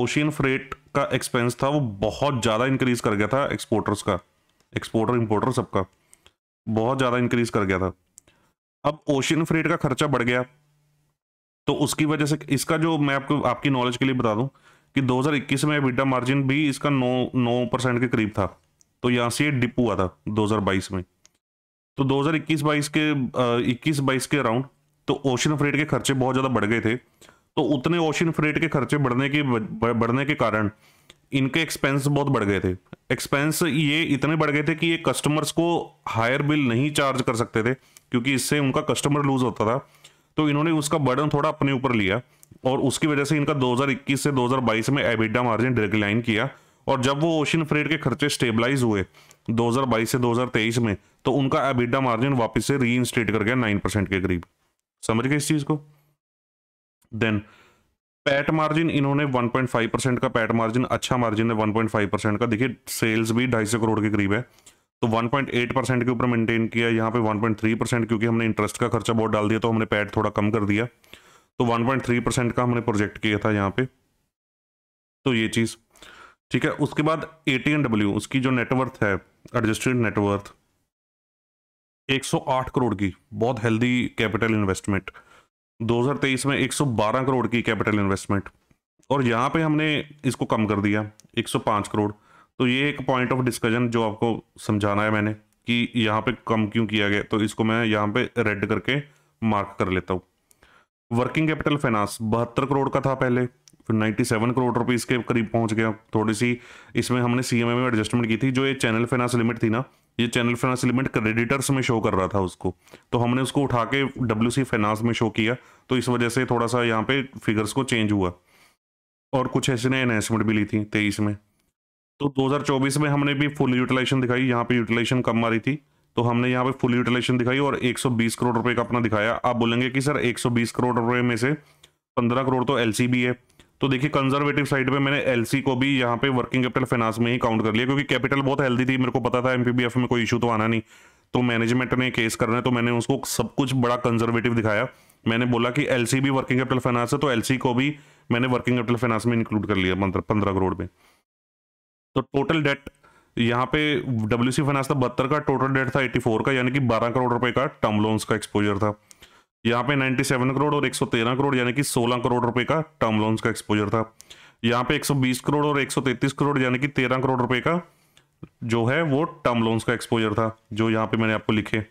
ओशियन फ्रेट का एक्सपेंस था वो बहुत ज़्यादा इंक्रीज कर गया था एक्सपोर्टर्स का एक्सपोर्टर इम्पोर्टर सबका बहुत ज़्यादा इंक्रीज कर गया था अब ओशन फ्रेट का खर्चा बढ़ गया तो उसकी वजह से इसका जो मैं आपको आपकी नॉलेज के लिए बता दूं कि 2021 में बिडा मार्जिन भी इसका 9 9 परसेंट के करीब था तो यहाँ से डिप हुआ था 2022 में तो 2021-22 के इक्कीस बाईस के अराउंड तो ओशन फ्रेट के खर्चे बहुत ज़्यादा बढ़ गए थे तो उतने ओशन फ्रेट के खर्चे बढ़ने के बढ़ने के कारण इनके एक्सपेंस बहुत बढ़ गए थे एक्सपेंस ये इतने बढ़ गए थे कि ये कस्टमर्स को हायर बिल नहीं चार्ज कर सकते थे क्योंकि इससे उनका कस्टमर लूज होता था तो इन्होंने उसका बर्डन थोड़ा अपने ऊपर लिया और उसकी वजह से इनका 2021 से 2022 में एबिडा मार्जिन डिक्लाइन किया और जब वो ओशन फ्रेड के खर्चे स्टेबलाइज हुए 2022 से 2023 में तो उनका एबिडा मार्जिन वापस से री कर गया नाइन परसेंट के करीब समझ गए इस चीज़ को देन पैट मार्जिन इन्होंने 1.5 परसेंट का पैट मार्जिन अच्छा मार्जिन है 1.5 परसेंट का देखिए सेल्स भी ढाई सौ करोड़ के करीब है तो 1.8 परसेंट के ऊपर मेंटेन किया यहाँ पे 1.3 परसेंट क्योंकि हमने इंटरेस्ट का खर्चा बहुत डाल दिया तो हमने पैट थोड़ा कम कर दिया तो 1.3 परसेंट का हमने प्रोजेक्ट किया था यहाँ पे तो ये चीज़ ठीक है उसके बाद ए टी डब्ल्यू उसकी जो नेटवर्थ है एडजस्टेड नेटवर्थ एक करोड़ की बहुत हेल्दी कैपिटल इन्वेस्टमेंट 2023 में 112 करोड़ की कैपिटल इन्वेस्टमेंट और यहाँ पे हमने इसको कम कर दिया 105 करोड़ तो ये एक पॉइंट ऑफ डिस्कशन जो आपको समझाना है मैंने कि यहाँ पे कम क्यों किया गया तो इसको मैं यहाँ पे रेड करके मार्क कर लेता हूँ वर्किंग कैपिटल फाइनेंस बहत्तर करोड़ का था पहले फिर 97 करोड़ रुपीज़ के करीब पहुँच गया थोड़ी सी इसमें हमने सी में एडजस्टमेंट की थी जो ये चैनल फाइनेंस लिमिट थी ना ये चैनल फाइनेंस लिमिट क्रेडिटर्स में शो कर रहा था उसको तो हमने उसको उठा के डब्ल्यू फाइनेंस में शो किया तो इस वजह से थोड़ा सा यहाँ पे फिगर्स को चेंज हुआ और कुछ ऐसे ने एनहेंसमेंट भी ली थी तेईस में तो 2024 में हमने भी फुल यूटिलाइजेशन दिखाई यहाँ पे यूटिलाइजेशन कम आ रही थी तो हमने यहाँ पे फुल यूटिलाइजेशन दिखाई और 120 करोड़ रुपए का अपना दिखाया आप बोलेंगे कि सर 120 करोड़ रुपए में से 15 करोड़ तो एल है तो देखिए कंजर्वेटिव साइड पे मैंने एलसी को भी यहाँ पे वर्किंग कैपिटल फाइनेंस में ही काउंट कर लिया क्योंकि कैपिटल बहुत हेल्दी थी मेरे को पता था एमपीबीएफ में कोई इशू तो आना नहीं तो मैनेजमेंट ने केस करना है तो मैंने उसको सब कुछ बड़ा कंजर्वेटिव दिखाया मैंने बोला कि एल भी वर्किंग कैपिटल फाइनेंस है तो एल को भी मैंने वर्किंग कैपिटल फाइनेंस में इंक्लूड कर लिया पंद्रह करोड़ में तो टोटल डेट यहाँ पे डब्ल्यू सी फाइनेंस था बहत्तर का टोटल डेट था 84 का यानी कि बारह करोड़ रुपए का टर्म लोन्स का एक्सपोजर था यहाँ पे 97 करोड़ और 113 करोड़ यानी कि 16 करोड़ रुपए का टर्म लोन्स का एक्सपोजर था यहाँ पे 120 करोड़ और 133 करोड़ यानी कि 13 करोड़ रुपए का जो है वो टर्म लोन्स का एक्सपोजर था जो यहाँ पे मैंने आपको लिखे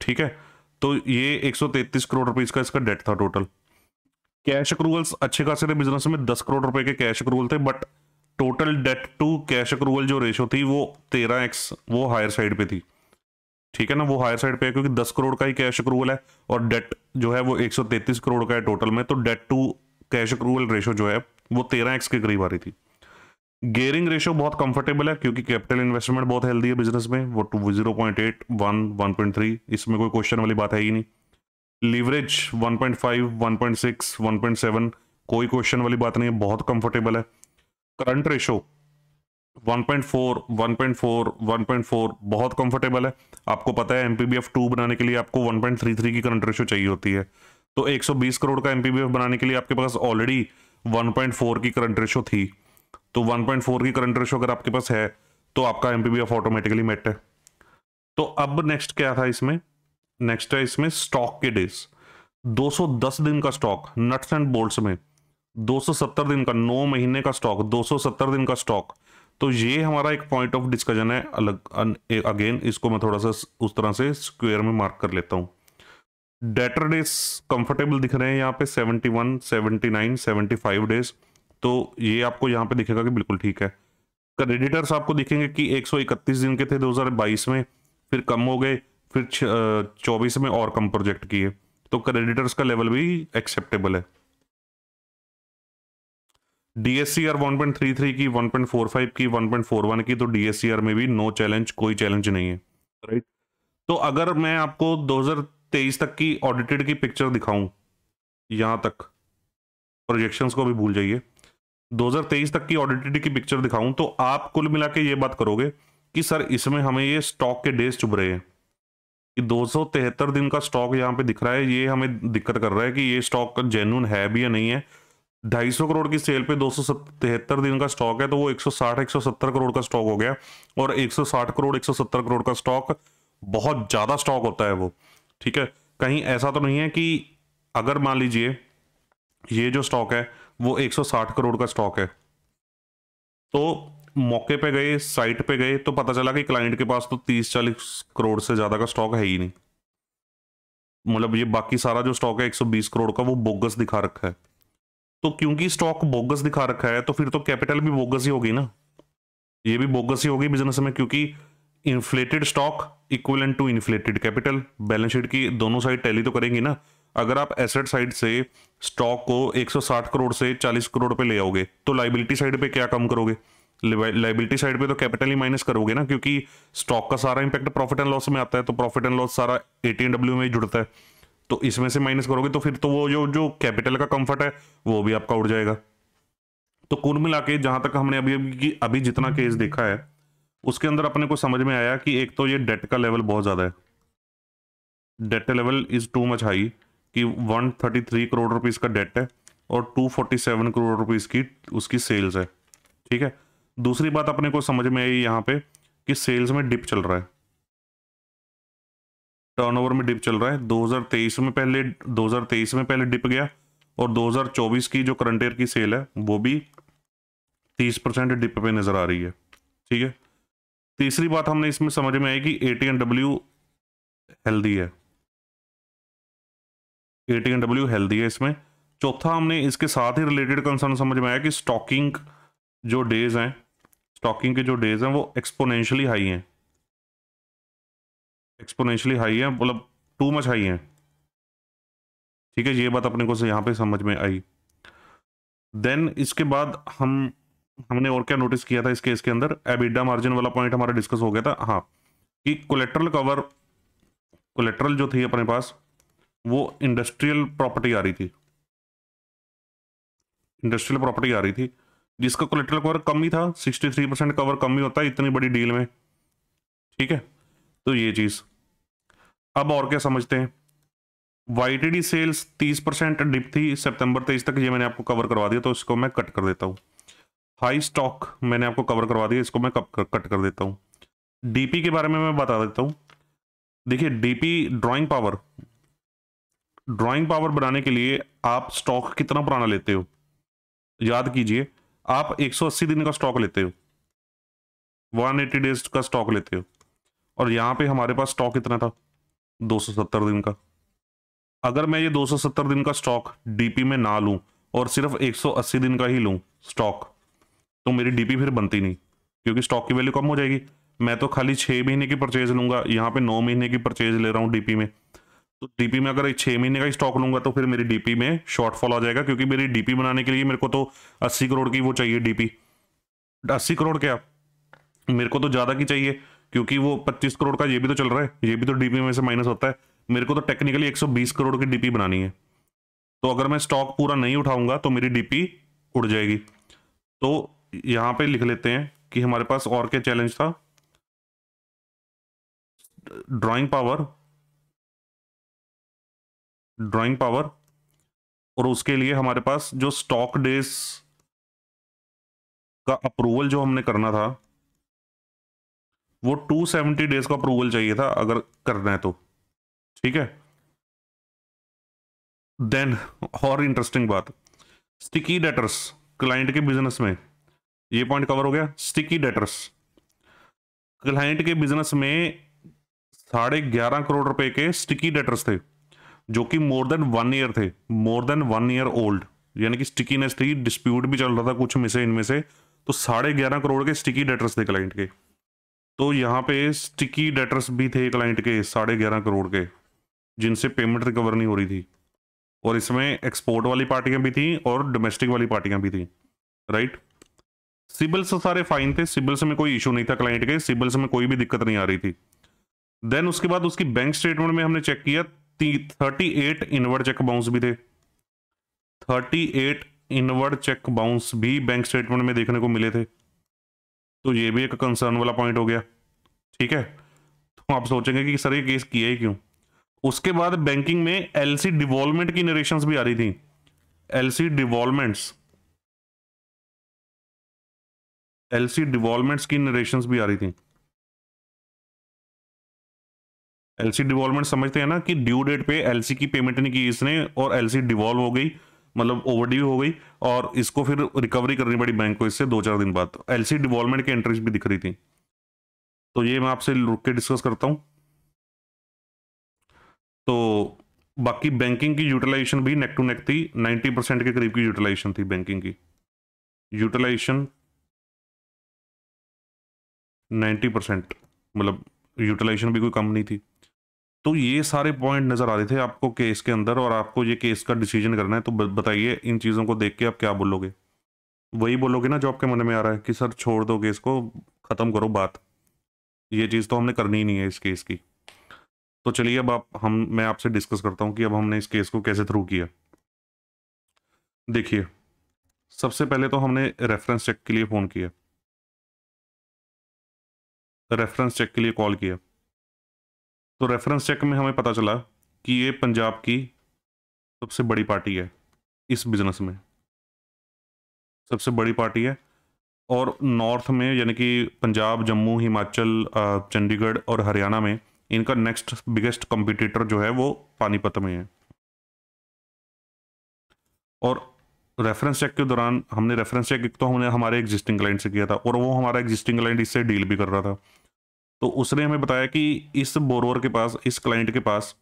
ठीक है तो ये 133 करोड़ रुपए का इसका डेट था टोटल कैश अक्रूवल्स अच्छे खासे थे बिजनेस में दस करोड़ रुपए के कैश अक्रूवल थे but total debt to cash accrual जो रेशो थी वो तेरह वो हायर साइड पे थी ठीक है ना वो हायर साइड पे है क्योंकि 10 करोड़ का ही कैश अक्रूवल है और डेट जो है वो 133 करोड़ का है टोटल में तो debt to cash accrual ratio जो है वो तेरह एक्स के करीब आ रही थी गेयरिंग रेशो बहुत कंफर्टेबल है क्योंकि कैपिटल इन्वेस्टमेंट बहुत हेल्दी है बिजनेस में वो two zero point eight one one point three इसमें कोई क्वेश्चन वाली बात है ही नहीं leverage one one point point five six one point seven कोई क्वेश्चन वाली बात नहीं है बहुत कंफर्टेबल है करंट रेशो 1.4 1.4 1.4 बहुत कंफर्टेबल है आपको पता है एम पी बनाने के लिए आपको 1.33 की करंट रेशो चाहिए होती है तो 120 करोड़ का एमपीबीएफ बनाने के लिए आपके पास ऑलरेडी 1.4 की करंट रेशो थी तो 1.4 की करंट रेशो अगर आपके पास है तो आपका एमपीबीएफ ऑटोमेटिकली मेट है तो अब नेक्स्ट क्या था इसमें नेक्स्ट है इसमें स्टॉक के डेज 210 दिन का स्टॉक नट्स एंड बोल्ट्स में 270 दिन का नौ महीने का स्टॉक 270 दिन का स्टॉक तो ये हमारा एक पॉइंट ऑफ डिस्कशन है अलग अगेन इसको मैं थोड़ा सा उस तरह से स्क्वेयर में मार्क कर लेता हूँ डेटर डेज कंफर्टेबल दिख रहे हैं यहाँ पे 71, 79, 75 डेज तो ये आपको यहाँ पे दिखेगा कि बिल्कुल ठीक है क्रेडिटर्स आपको दिखेंगे कि 131 दिन के थे 2022 में फिर कम हो गए फिर 24 में और कम प्रोजेक्ट किए तो क्रेडिटर्स का लेवल भी एक्सेप्टेबल है डीएससी आर 1.33 की 1.45 की 1.41 की तो डीएससीआर में भी नो चैलेंज कोई चैलेंज नहीं है राइट तो अगर मैं आपको 2023 तक की ऑडिटेड की पिक्चर दिखाऊं यहां तक प्रोजेक्शंस को भी भूल जाइए 2023 तक की ऑडिटेड की पिक्चर दिखाऊं तो आप कुल मिला के ये बात करोगे कि सर इसमें हमें ये स्टॉक के डेज चुभ रहे हैं कि दो दिन का स्टॉक यहाँ पे दिख रहा है ये हमें दिक्कत कर रहा है कि ये स्टॉक जेन्यून है भी या नहीं है ढाई सौ करोड़ की सेल पे दो सौ तिहत्तर दिन का स्टॉक है तो वो एक एक सौ साठ सौ सत्तर करोड़ का स्टॉक हो गया और एक सौ साठ करोड़ एक सौ सत्तर करोड़ का स्टॉक बहुत ज़्यादा स्टॉक होता है वो ठीक है कहीं ऐसा तो नहीं है कि अगर मान लीजिए ये जो स्टॉक है वो एक सौ साठ करोड़ का स्टॉक है तो मौके पे गए साइट पे गए तो पता चला कि क्लाइंट के पास तो तीस चालीस करोड़ से ज़्यादा का स्टॉक है ही नहीं मतलब ये बाकी सारा जो स्टॉक है एक सौ बीस करोड़ का वो बोगस दिखा रखा है तो क्योंकि स्टॉक बोगस दिखा रखा है तो फिर तो कैपिटल भी बोगस ही होगी ना ये भी बोगस ही होगी बिजनेस में क्योंकि inflated stock equal to inflated capital balance sheet की दोनों साइड टैली तो करेंगी ना अगर आप एसेट साइड से स्टॉक को 160 करोड़ से 40 करोड़ पे ले आओगे तो लाइबिलिटी साइड पे क्या कम करोगे लाइबिलिटी साइड पे तो कैपिटल ही माइनस करोगे ना क्योंकि स्टॉक का सारा इंपैक्ट प्रॉफिट एंड लॉस में आता है तो प्रॉफिट एंड लॉस सारा ए में जुड़ता है तो इसमें से माइनस करोगे तो फिर तो वो जो जो कैपिटल का कंफर्ट है वो भी आपका उड़ जाएगा तो कुल मिला के जहां तक हमने अभी अभी अभी जितना केस देखा है उसके अंदर अपने को समझ में आया कि एक तो ये डेट का लेवल बहुत ज़्यादा है debt level is too much high कि 133 करोड़ रुपीज़ का डेट है और 247 करोड़ रुपीज़ की उसकी सेल्स है ठीक है दूसरी बात अपने को समझ में आई यहाँ पे कि सेल्स में डिप चल रहा है टर्नओवर में डिप चल रहा है 2023 में पहले 2023 में पहले डिप गया और 2024 की जो करंट ईयर की सेल है वो भी 30 परसेंट डिप पे नज़र आ रही है ठीक है तीसरी बात हमने इसमें समझ में आई कि A T N W healthy है A T N W healthy है इसमें चौथा हमने इसके साथ ही रिलेटेड कंसर्न समझ में आया कि स्टॉकिंग जो डेज हैं स्टॉकिंग के जो डेज हैं वो एक्सपोनेंशियली हाई हैं एक्सपोनेंशियली हाई है मतलब टू मच हाई है ठीक है ये बात अपने को से यहाँ पे समझ में आई देन इसके बाद हम हमने और क्या नोटिस किया था इस केस के अंदर एबिडा मार्जिन वाला पॉइंट हमारा डिस्कस हो गया था हाँ कि कोलेट्रल कवर कोलेट्रल जो थी अपने पास वो इंडस्ट्रियल प्रॉपर्टी आ रही थी इंडस्ट्रियल प्रॉपर्टी आ रही थी जिसका कोलेट्रल कवर कम ही था 63 परसेंट कवर कम ही होता है इतनी बड़ी डील में ठीक है तो ये चीज अब और क्या समझते हैं वाई सेल्स 30 परसेंट डिप थी सितंबर तेईस तक ये मैंने आपको कवर करवा दिया तो इसको मैं कट कर देता हूँ हाई स्टॉक मैंने आपको कवर करवा दिया इसको मैं कट कर देता हूँ डीपी के बारे में मैं बता देता हूँ देखिए DP drawing power drawing power बनाने के लिए आप स्टॉक कितना पुराना लेते हो याद कीजिए आप 180 दिन का स्टॉक लेते हो 180 डेज का स्टॉक लेते हो और यहाँ पे हमारे पास स्टॉक इतना था 270 दिन का अगर मैं ये 270 दिन का स्टॉक डीपी में ना लूँ और सिर्फ 180 दिन का ही लूँ स्टॉक तो मेरी डीपी फिर बनती नहीं क्योंकि स्टॉक की वैल्यू कम हो जाएगी मैं तो खाली छः महीने की परचेज लूँगा यहाँ पे नौ महीने की परचेज ले रहा हूँ डीपी में तो डीपी में अगर छः महीने का ही स्टॉक लूंगा तो फिर मेरी डीपी में शॉर्टफॉल आ जाएगा क्योंकि मेरी डीपी बनाने के लिए मेरे को तो अस्सी करोड़ की वो चाहिए डीपी अस्सी करोड़ क्या मेरे को तो ज़्यादा की चाहिए क्योंकि वो 25 करोड़ का ये भी तो चल रहा है ये भी तो डीपी में से माइनस होता है मेरे को तो टेक्निकली 120 करोड़ की डीपी बनानी है तो अगर मैं स्टॉक पूरा नहीं उठाऊंगा तो मेरी डीपी उड़ जाएगी तो यहां पे लिख लेते हैं कि हमारे पास और क्या चैलेंज था ड्राइंग पावर ड्राइंग पावर और उसके लिए हमारे पास जो स्टॉक डेज का अप्रूवल जो हमने करना था वो 270 डेज का अप्रूवल चाहिए था अगर करना है तो ठीक है देन और इंटरेस्टिंग बात स्टिकी डेटर्स क्लाइंट के बिजनेस में ये पॉइंट कवर हो गया स्टिकी डेटर्स क्लाइंट के बिजनेस में साढ़े ग्यारह करोड़ रुपए के स्टिकी डेटर्स थे जो कि मोर देन वन ईयर थे more than one year old यानी कि स्टिकीनेस थी डिस्प्यूट भी चल रहा था कुछ में से इनमें से तो साढ़े ग्यारह करोड़ के स्टिकी डेटर्स थे क्लाइंट के तो यहाँ पे स्टिकी डेटर्स भी थे क्लाइंट के साढ़े ग्यारह करोड़ के जिनसे पेमेंट रिकवर नहीं हो रही थी और इसमें एक्सपोर्ट वाली पार्टियां भी थी और डोमेस्टिक वाली पार्टियां भी थी राइट सिबिल्स सारे फाइन थे सिबिल्स में कोई इशू नहीं था क्लाइंट के सिबल्स में कोई भी दिक्कत नहीं आ रही थी देन उसके बाद उसकी बैंक स्टेटमेंट में हमने चेक किया thirty eight inward cheque bounce भी थे thirty eight inward cheque bounce भी बैंक स्टेटमेंट में देखने को मिले थे तो ये भी एक कंसर्न वाला पॉइंट हो गया ठीक है तो आप सोचेंगे कि सर ये केस किया ही क्यों उसके बाद बैंकिंग में एलसी डिवॉल्वमेंट की नरेशन भी आ रही थी एलसी डिवॉल्वमेंट्स एलसी डिवॉल्वमेंट्स की नरेशन भी आ रही थी एलसी डिवॉल्वमेंट समझते हैं ना कि ड्यू डेट पे एलसी की पेमेंट नहीं की इसने और एलसी डिवॉल्व हो गई मतलब ओवरड्यू हो गई और इसको फिर रिकवरी करनी पड़ी बैंक को इससे दो चार दिन बाद एलसी डिवॉल्वमेंट की एंट्रीज भी दिख रही थी तो ये मैं आपसे रुक के डिस्कस करता हूँ तो बाकी बैंकिंग की यूटिलाइजेशन भी नेक टू नेक थी 90 परसेंट के करीब की यूटिलाइजेशन थी बैंकिंग की यूटिलाइजेशन 90 परसेंट मतलब यूटिलाइजेशन भी कोई कम नहीं थी तो ये सारे पॉइंट नज़र आ रहे थे आपको केस के अंदर और आपको ये केस का डिसीजन करना है तो बताइए इन चीज़ों को देख के आप क्या बोलोगे वही बोलोगे ना जो आपके मन में आ रहा है कि सर छोड़ दो केस को ख़त्म करो बात ये चीज़ तो हमने करनी ही नहीं है इस केस की तो चलिए अब आप हम मैं आपसे डिस्कस करता हूँ कि अब हमने इस केस को कैसे थ्रू किया देखिए सबसे पहले तो हमने रेफरेंस चेक के लिए फ़ोन किया रेफरेंस चेक के लिए कॉल किया तो रेफरेंस चेक में हमें पता चला कि ये पंजाब की सबसे बड़ी पार्टी है इस बिजनेस में सबसे बड़ी पार्टी है और नॉर्थ में यानी कि पंजाब जम्मू हिमाचल चंडीगढ़ और हरियाणा में इनका नेक्स्ट बिगेस्ट कॉम्पिटिटर जो है वो पानीपत में है और रेफरेंस चेक के दौरान हमने रेफरेंस चेक एक तो हमने हमारे एग्जिस्टिंग क्लाइंट से किया था और वो हमारा एग्जिस्टिंग क्लाइंट इससे डील भी कर रहा था तो उसने हमें बताया कि इस बोरोवर के पास इस क्लाइंट के पास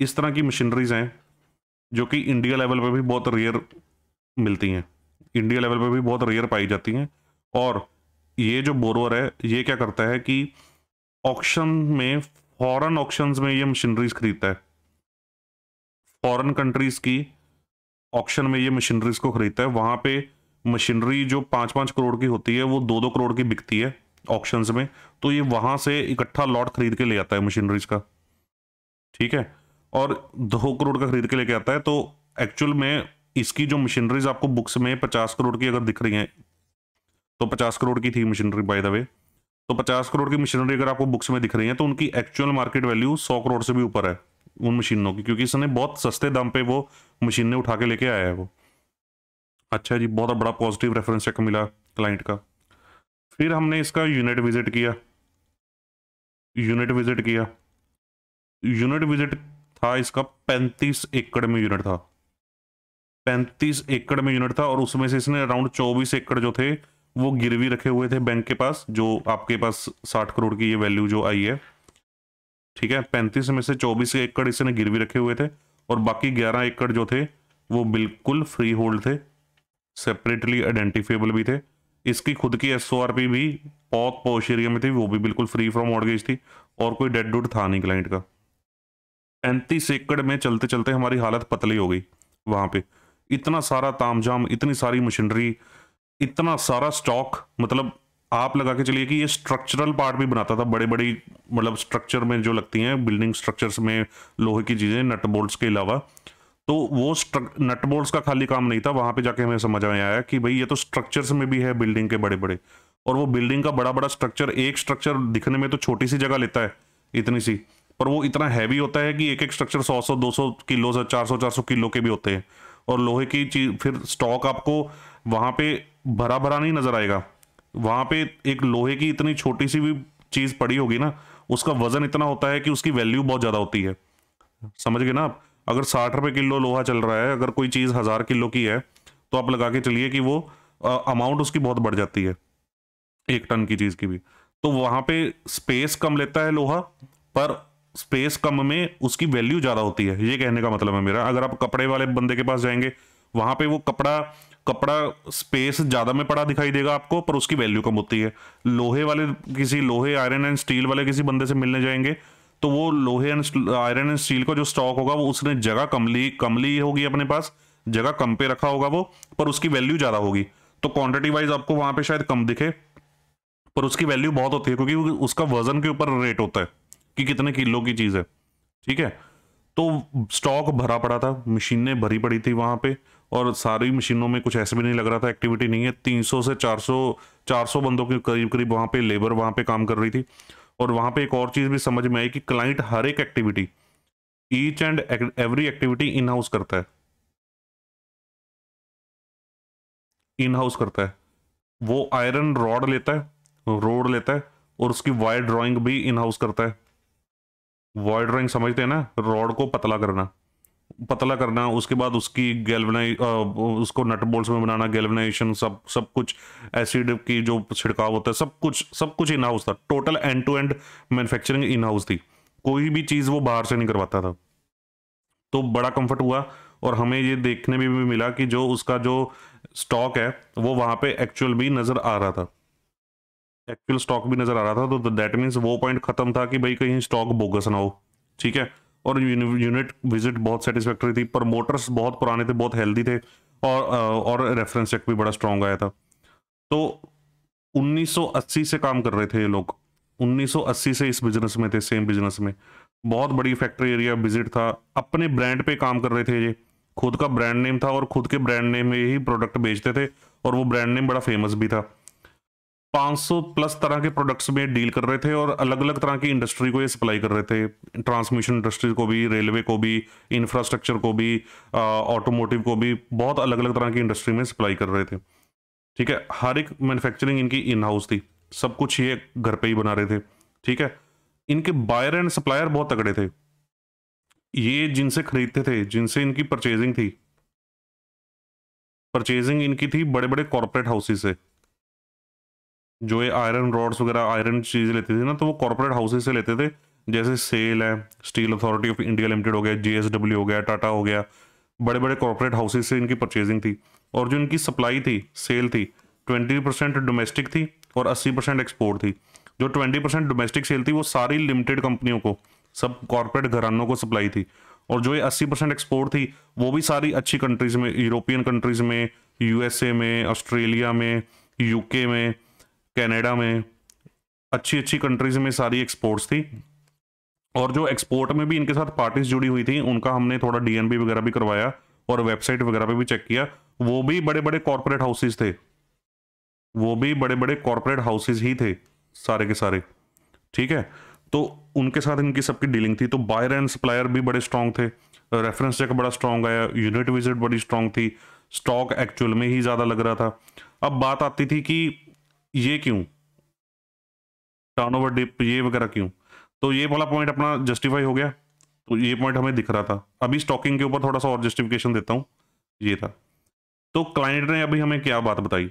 इस तरह की मशीनरीज हैं जो कि इंडिया लेवल पर भी बहुत रेयर मिलती हैं इंडिया लेवल पर भी बहुत रेयर पाई जाती हैं और ये जो बोरोवर है ये क्या करता है कि ऑक्शन में फॉरेन ऑक्शंस में ये मशीनरीज खरीदता है फॉरेन कंट्रीज की ऑक्शन में ये मशीनरीज को खरीदता है वहाँ पे मशीनरी जो पाँच पाँच करोड़ की होती है वो दो दो करोड़ की बिकती है ऑप्शन में तो ये वहां से इकट्ठा लॉट खरीद के ले आता है मशीनरीज का ठीक है और दो करोड़ का खरीद के लेके आता है तो एक्चुअल में इसकी जो मशीनरीज आपको बुक्स में पचास करोड़ की अगर दिख रही हैं तो पचास करोड़ की थी मशीनरी बाय द वे तो पचास करोड़ की मशीनरी अगर आपको बुक्स में दिख रही है तो उनकी एक्चुअल मार्केट वैल्यू सौ करोड़ से भी ऊपर है उन मशीनों की क्योंकि इसने बहुत सस्ते दाम पे वो मशीनें उठा के लेके आया है वो अच्छा जी बहुत बड़ा पॉजिटिव रेफरेंस चेक मिला क्लाइंट का फिर हमने इसका यूनिट विजिट किया यूनिट विजिट किया यूनिट विजिट था इसका पैंतीस एकड़ में यूनिट था पैंतीस एकड़ में यूनिट था और उसमें से इसने अराउंड चौबीस एकड़ जो थे वो गिरवी रखे हुए थे बैंक के पास जो आपके पास साठ करोड़ की ये वैल्यू जो आई है ठीक है पैंतीस में से चौबीस एकड़ इसने गिरवी रखे हुए थे और बाकी ग्यारह एकड़ जो थे वो बिल्कुल फ्री होल्ड थे सेपरेटली आइडेंटिफेबल भी थे इसकी खुद की एस भी बहुत पोश एरिया में थी वो भी बिल्कुल फ्री फ्रॉम मॉडगेज थी और कोई डेड डुड था नहीं क्लाइंट का पैंतीस एकड़ में चलते चलते हमारी हालत पतली हो गई वहाँ पे इतना सारा तामझाम इतनी सारी मशीनरी इतना सारा स्टॉक मतलब आप लगा के चलिए कि ये स्ट्रक्चरल पार्ट भी बनाता था बड़े बड़ी मतलब स्ट्रक्चर में जो लगती हैं बिल्डिंग स्ट्रक्चर्स में लोहे की चीज़ें नट बोल्ट्स के अलावा तो वो नट बोल्ट्स का खाली काम नहीं था वहां पे जाके हमें समझ में आया कि भाई ये तो स्ट्रक्चर्स में भी है बिल्डिंग के बड़े बड़े और वो बिल्डिंग का बड़ा बड़ा स्ट्रक्चर एक स्ट्रक्चर दिखने में तो छोटी सी जगह लेता है इतनी सी पर वो इतना हैवी होता है कि एक एक स्ट्रक्चर सौ सौ दो सौ किलो से चार सौ चार सौ किलो के भी होते हैं और लोहे की चीज फिर स्टॉक आपको वहां पे भरा भरा नहीं नजर आएगा वहां पे एक लोहे की इतनी छोटी सी भी चीज़ पड़ी होगी ना उसका वजन इतना होता है कि उसकी वैल्यू बहुत ज़्यादा होती है समझ गए ना आप अगर साठ रुपये किलो लोहा चल रहा है अगर कोई चीज़ हज़ार किलो की है तो आप लगा के चलिए कि वो अमाउंट उसकी बहुत बढ़ जाती है एक टन की चीज़ की भी तो वहाँ पे स्पेस कम लेता है लोहा पर स्पेस कम में उसकी वैल्यू ज़्यादा होती है ये कहने का मतलब है मेरा अगर आप कपड़े वाले बंदे के पास जाएंगे वहाँ पे वो कपड़ा कपड़ा स्पेस ज़्यादा में पड़ा दिखाई देगा आपको पर उसकी वैल्यू कम होती है लोहे वाले किसी लोहे आयरन एंड स्टील वाले किसी बंदे से मिलने जाएंगे तो वो लोहे एंड आयरन एंड स्टील का जो स्टॉक होगा वो उसने जगह कम ली होगी अपने पास जगह कम पे रखा होगा वो पर उसकी वैल्यू ज़्यादा होगी तो क्वांटिटी वाइज आपको वहां पे शायद कम दिखे पर उसकी वैल्यू बहुत होती है क्योंकि उसका वजन के ऊपर रेट होता है कि कितने किलो की चीज़ है ठीक है तो स्टॉक भरा पड़ा था मशीनें भरी पड़ी थी वहां पे और सारी मशीनों में कुछ ऐसे भी नहीं लग रहा था एक्टिविटी नहीं है 300 से 400 400 बंदों के करीब करीब वहां पे लेबर वहां पे काम कर रही थी और वहां पे एक और चीज़ भी समझ में आई कि क्लाइंट हर एक activity each and every activity in house करता है इन हाउस करता है वो आयरन रॉड लेता है रोड लेता है और उसकी वायर ड्राइंग भी इन हाउस करता है वायर ड्राइंग समझते हैं ना रॉड को पतला करना पतला करना उसके बाद उसकी गैल्वनाइ उसको नट बोल्ट्स में बनाना गैल्वनाइजेशन सब सब कुछ एसिड की जो छिड़काव होता है सब कुछ सब कुछ इन हाउस था total end to end manufacturing in house थी कोई भी चीज़ वो बाहर से नहीं करवाता था तो बड़ा कंफर्ट हुआ और हमें ये देखने में भी मिला कि जो उसका जो स्टॉक है वो वहाँ पे एक्चुअल भी नज़र आ रहा था एक्चुअल स्टॉक भी नज़र आ रहा था तो दैट तो मीन्स वो पॉइंट ख़त्म था कि भाई कहीं स्टॉक बोगस ना हो ठीक है और यूनिट विजिट बहुत सेटिस्फैक्ट्री थी प्रमोटर्स बहुत पुराने थे बहुत हेल्दी थे और और रेफरेंस चेक भी बड़ा स्ट्रांग आया था तो 1980 से काम कर रहे थे ये लोग 1980 से इस बिजनेस में थे सेम बिजनेस में बहुत बड़ी फैक्ट्री एरिया विजिट था अपने ब्रांड पे काम कर रहे थे ये खुद का ब्रांड नेम था और खुद के ब्रांड नेम में ही प्रोडक्ट बेचते थे और वो ब्रांड नेम बड़ा फेमस भी था 500 प्लस तरह के प्रोडक्ट्स में डील कर रहे थे और अलग अलग तरह की इंडस्ट्री को ये सप्लाई कर रहे थे ट्रांसमिशन इंडस्ट्री को भी रेलवे को भी इंफ्रास्ट्रक्चर को भी ऑटोमोटिव को भी बहुत अलग अलग तरह की इंडस्ट्री में सप्लाई कर रहे थे ठीक है हर एक मैन्युफैक्चरिंग इनकी इन हाउस थी सब कुछ ये घर पे ही बना रहे थे ठीक है इनके बायर एंड सप्लायर बहुत तगड़े थे ये जिनसे खरीदते थे जिनसे इनकी परचेजिंग थी परचेजिंग इनकी थी बड़े बड़े कॉरपोरेट हाउसेज से जो ये आयरन रॉड्स वगैरह आयरन चीज़ लेते थे ना तो वो कॉर्पोरेट हाउसेज से लेते थे जैसे सेल है steel authority of India limited हो गया जीएसडब्ल्यू हो गया टाटा हो गया बड़े बड़े कॉर्पोरेट हाउसेज से इनकी परचेजिंग थी और जो इनकी सप्लाई थी सेल थी ट्वेंटी परसेंट डोमेस्टिक थी और अस्सी परसेंट एक्सपोर्ट थी जो ट्वेंटी परसेंट डोमेस्टिक सेल थी वो सारी लिमिटेड कंपनियों को सब कॉरपोरेट घरानों को सप्लाई थी और जो ये अस्सी परसेंट एक्सपोर्ट थी वो भी सारी अच्छी कंट्रीज़ में यूरोपियन कंट्रीज़ में यूएसए में ऑस्ट्रेलिया में यूके में कनाडा में अच्छी अच्छी कंट्रीज में सारी एक्सपोर्ट्स थी और जो एक्सपोर्ट में भी इनके साथ पार्टीज जुड़ी हुई थी उनका हमने थोड़ा डीएनबी वगैरह भी करवाया और वेबसाइट वगैरह पे भी चेक किया वो भी बड़े बड़े कॉरपोरेट हाउसेज थे वो भी बड़े बड़े कॉरपोरेट हाउसेज ही थे सारे के सारे ठीक है तो उनके साथ इनकी सबकी डीलिंग थी तो बायर एंड सप्लायर भी बड़े स्ट्रांग थे रेफरेंस चेक बड़ा स्ट्रांग आया यूनिट विजिट बड़ी स्ट्रांग थी स्टॉक एक्चुअल में ही ज़्यादा लग रहा था अब बात आती थी कि ये क्यों टर्नओवर डिप ये वगैरह क्यों तो ये वाला पॉइंट अपना जस्टिफाई हो गया तो ये पॉइंट हमें दिख रहा था अभी स्टॉकिंग के ऊपर थोड़ा सा और जस्टिफिकेशन देता हूँ ये था तो क्लाइंट ने अभी हमें क्या बात बताई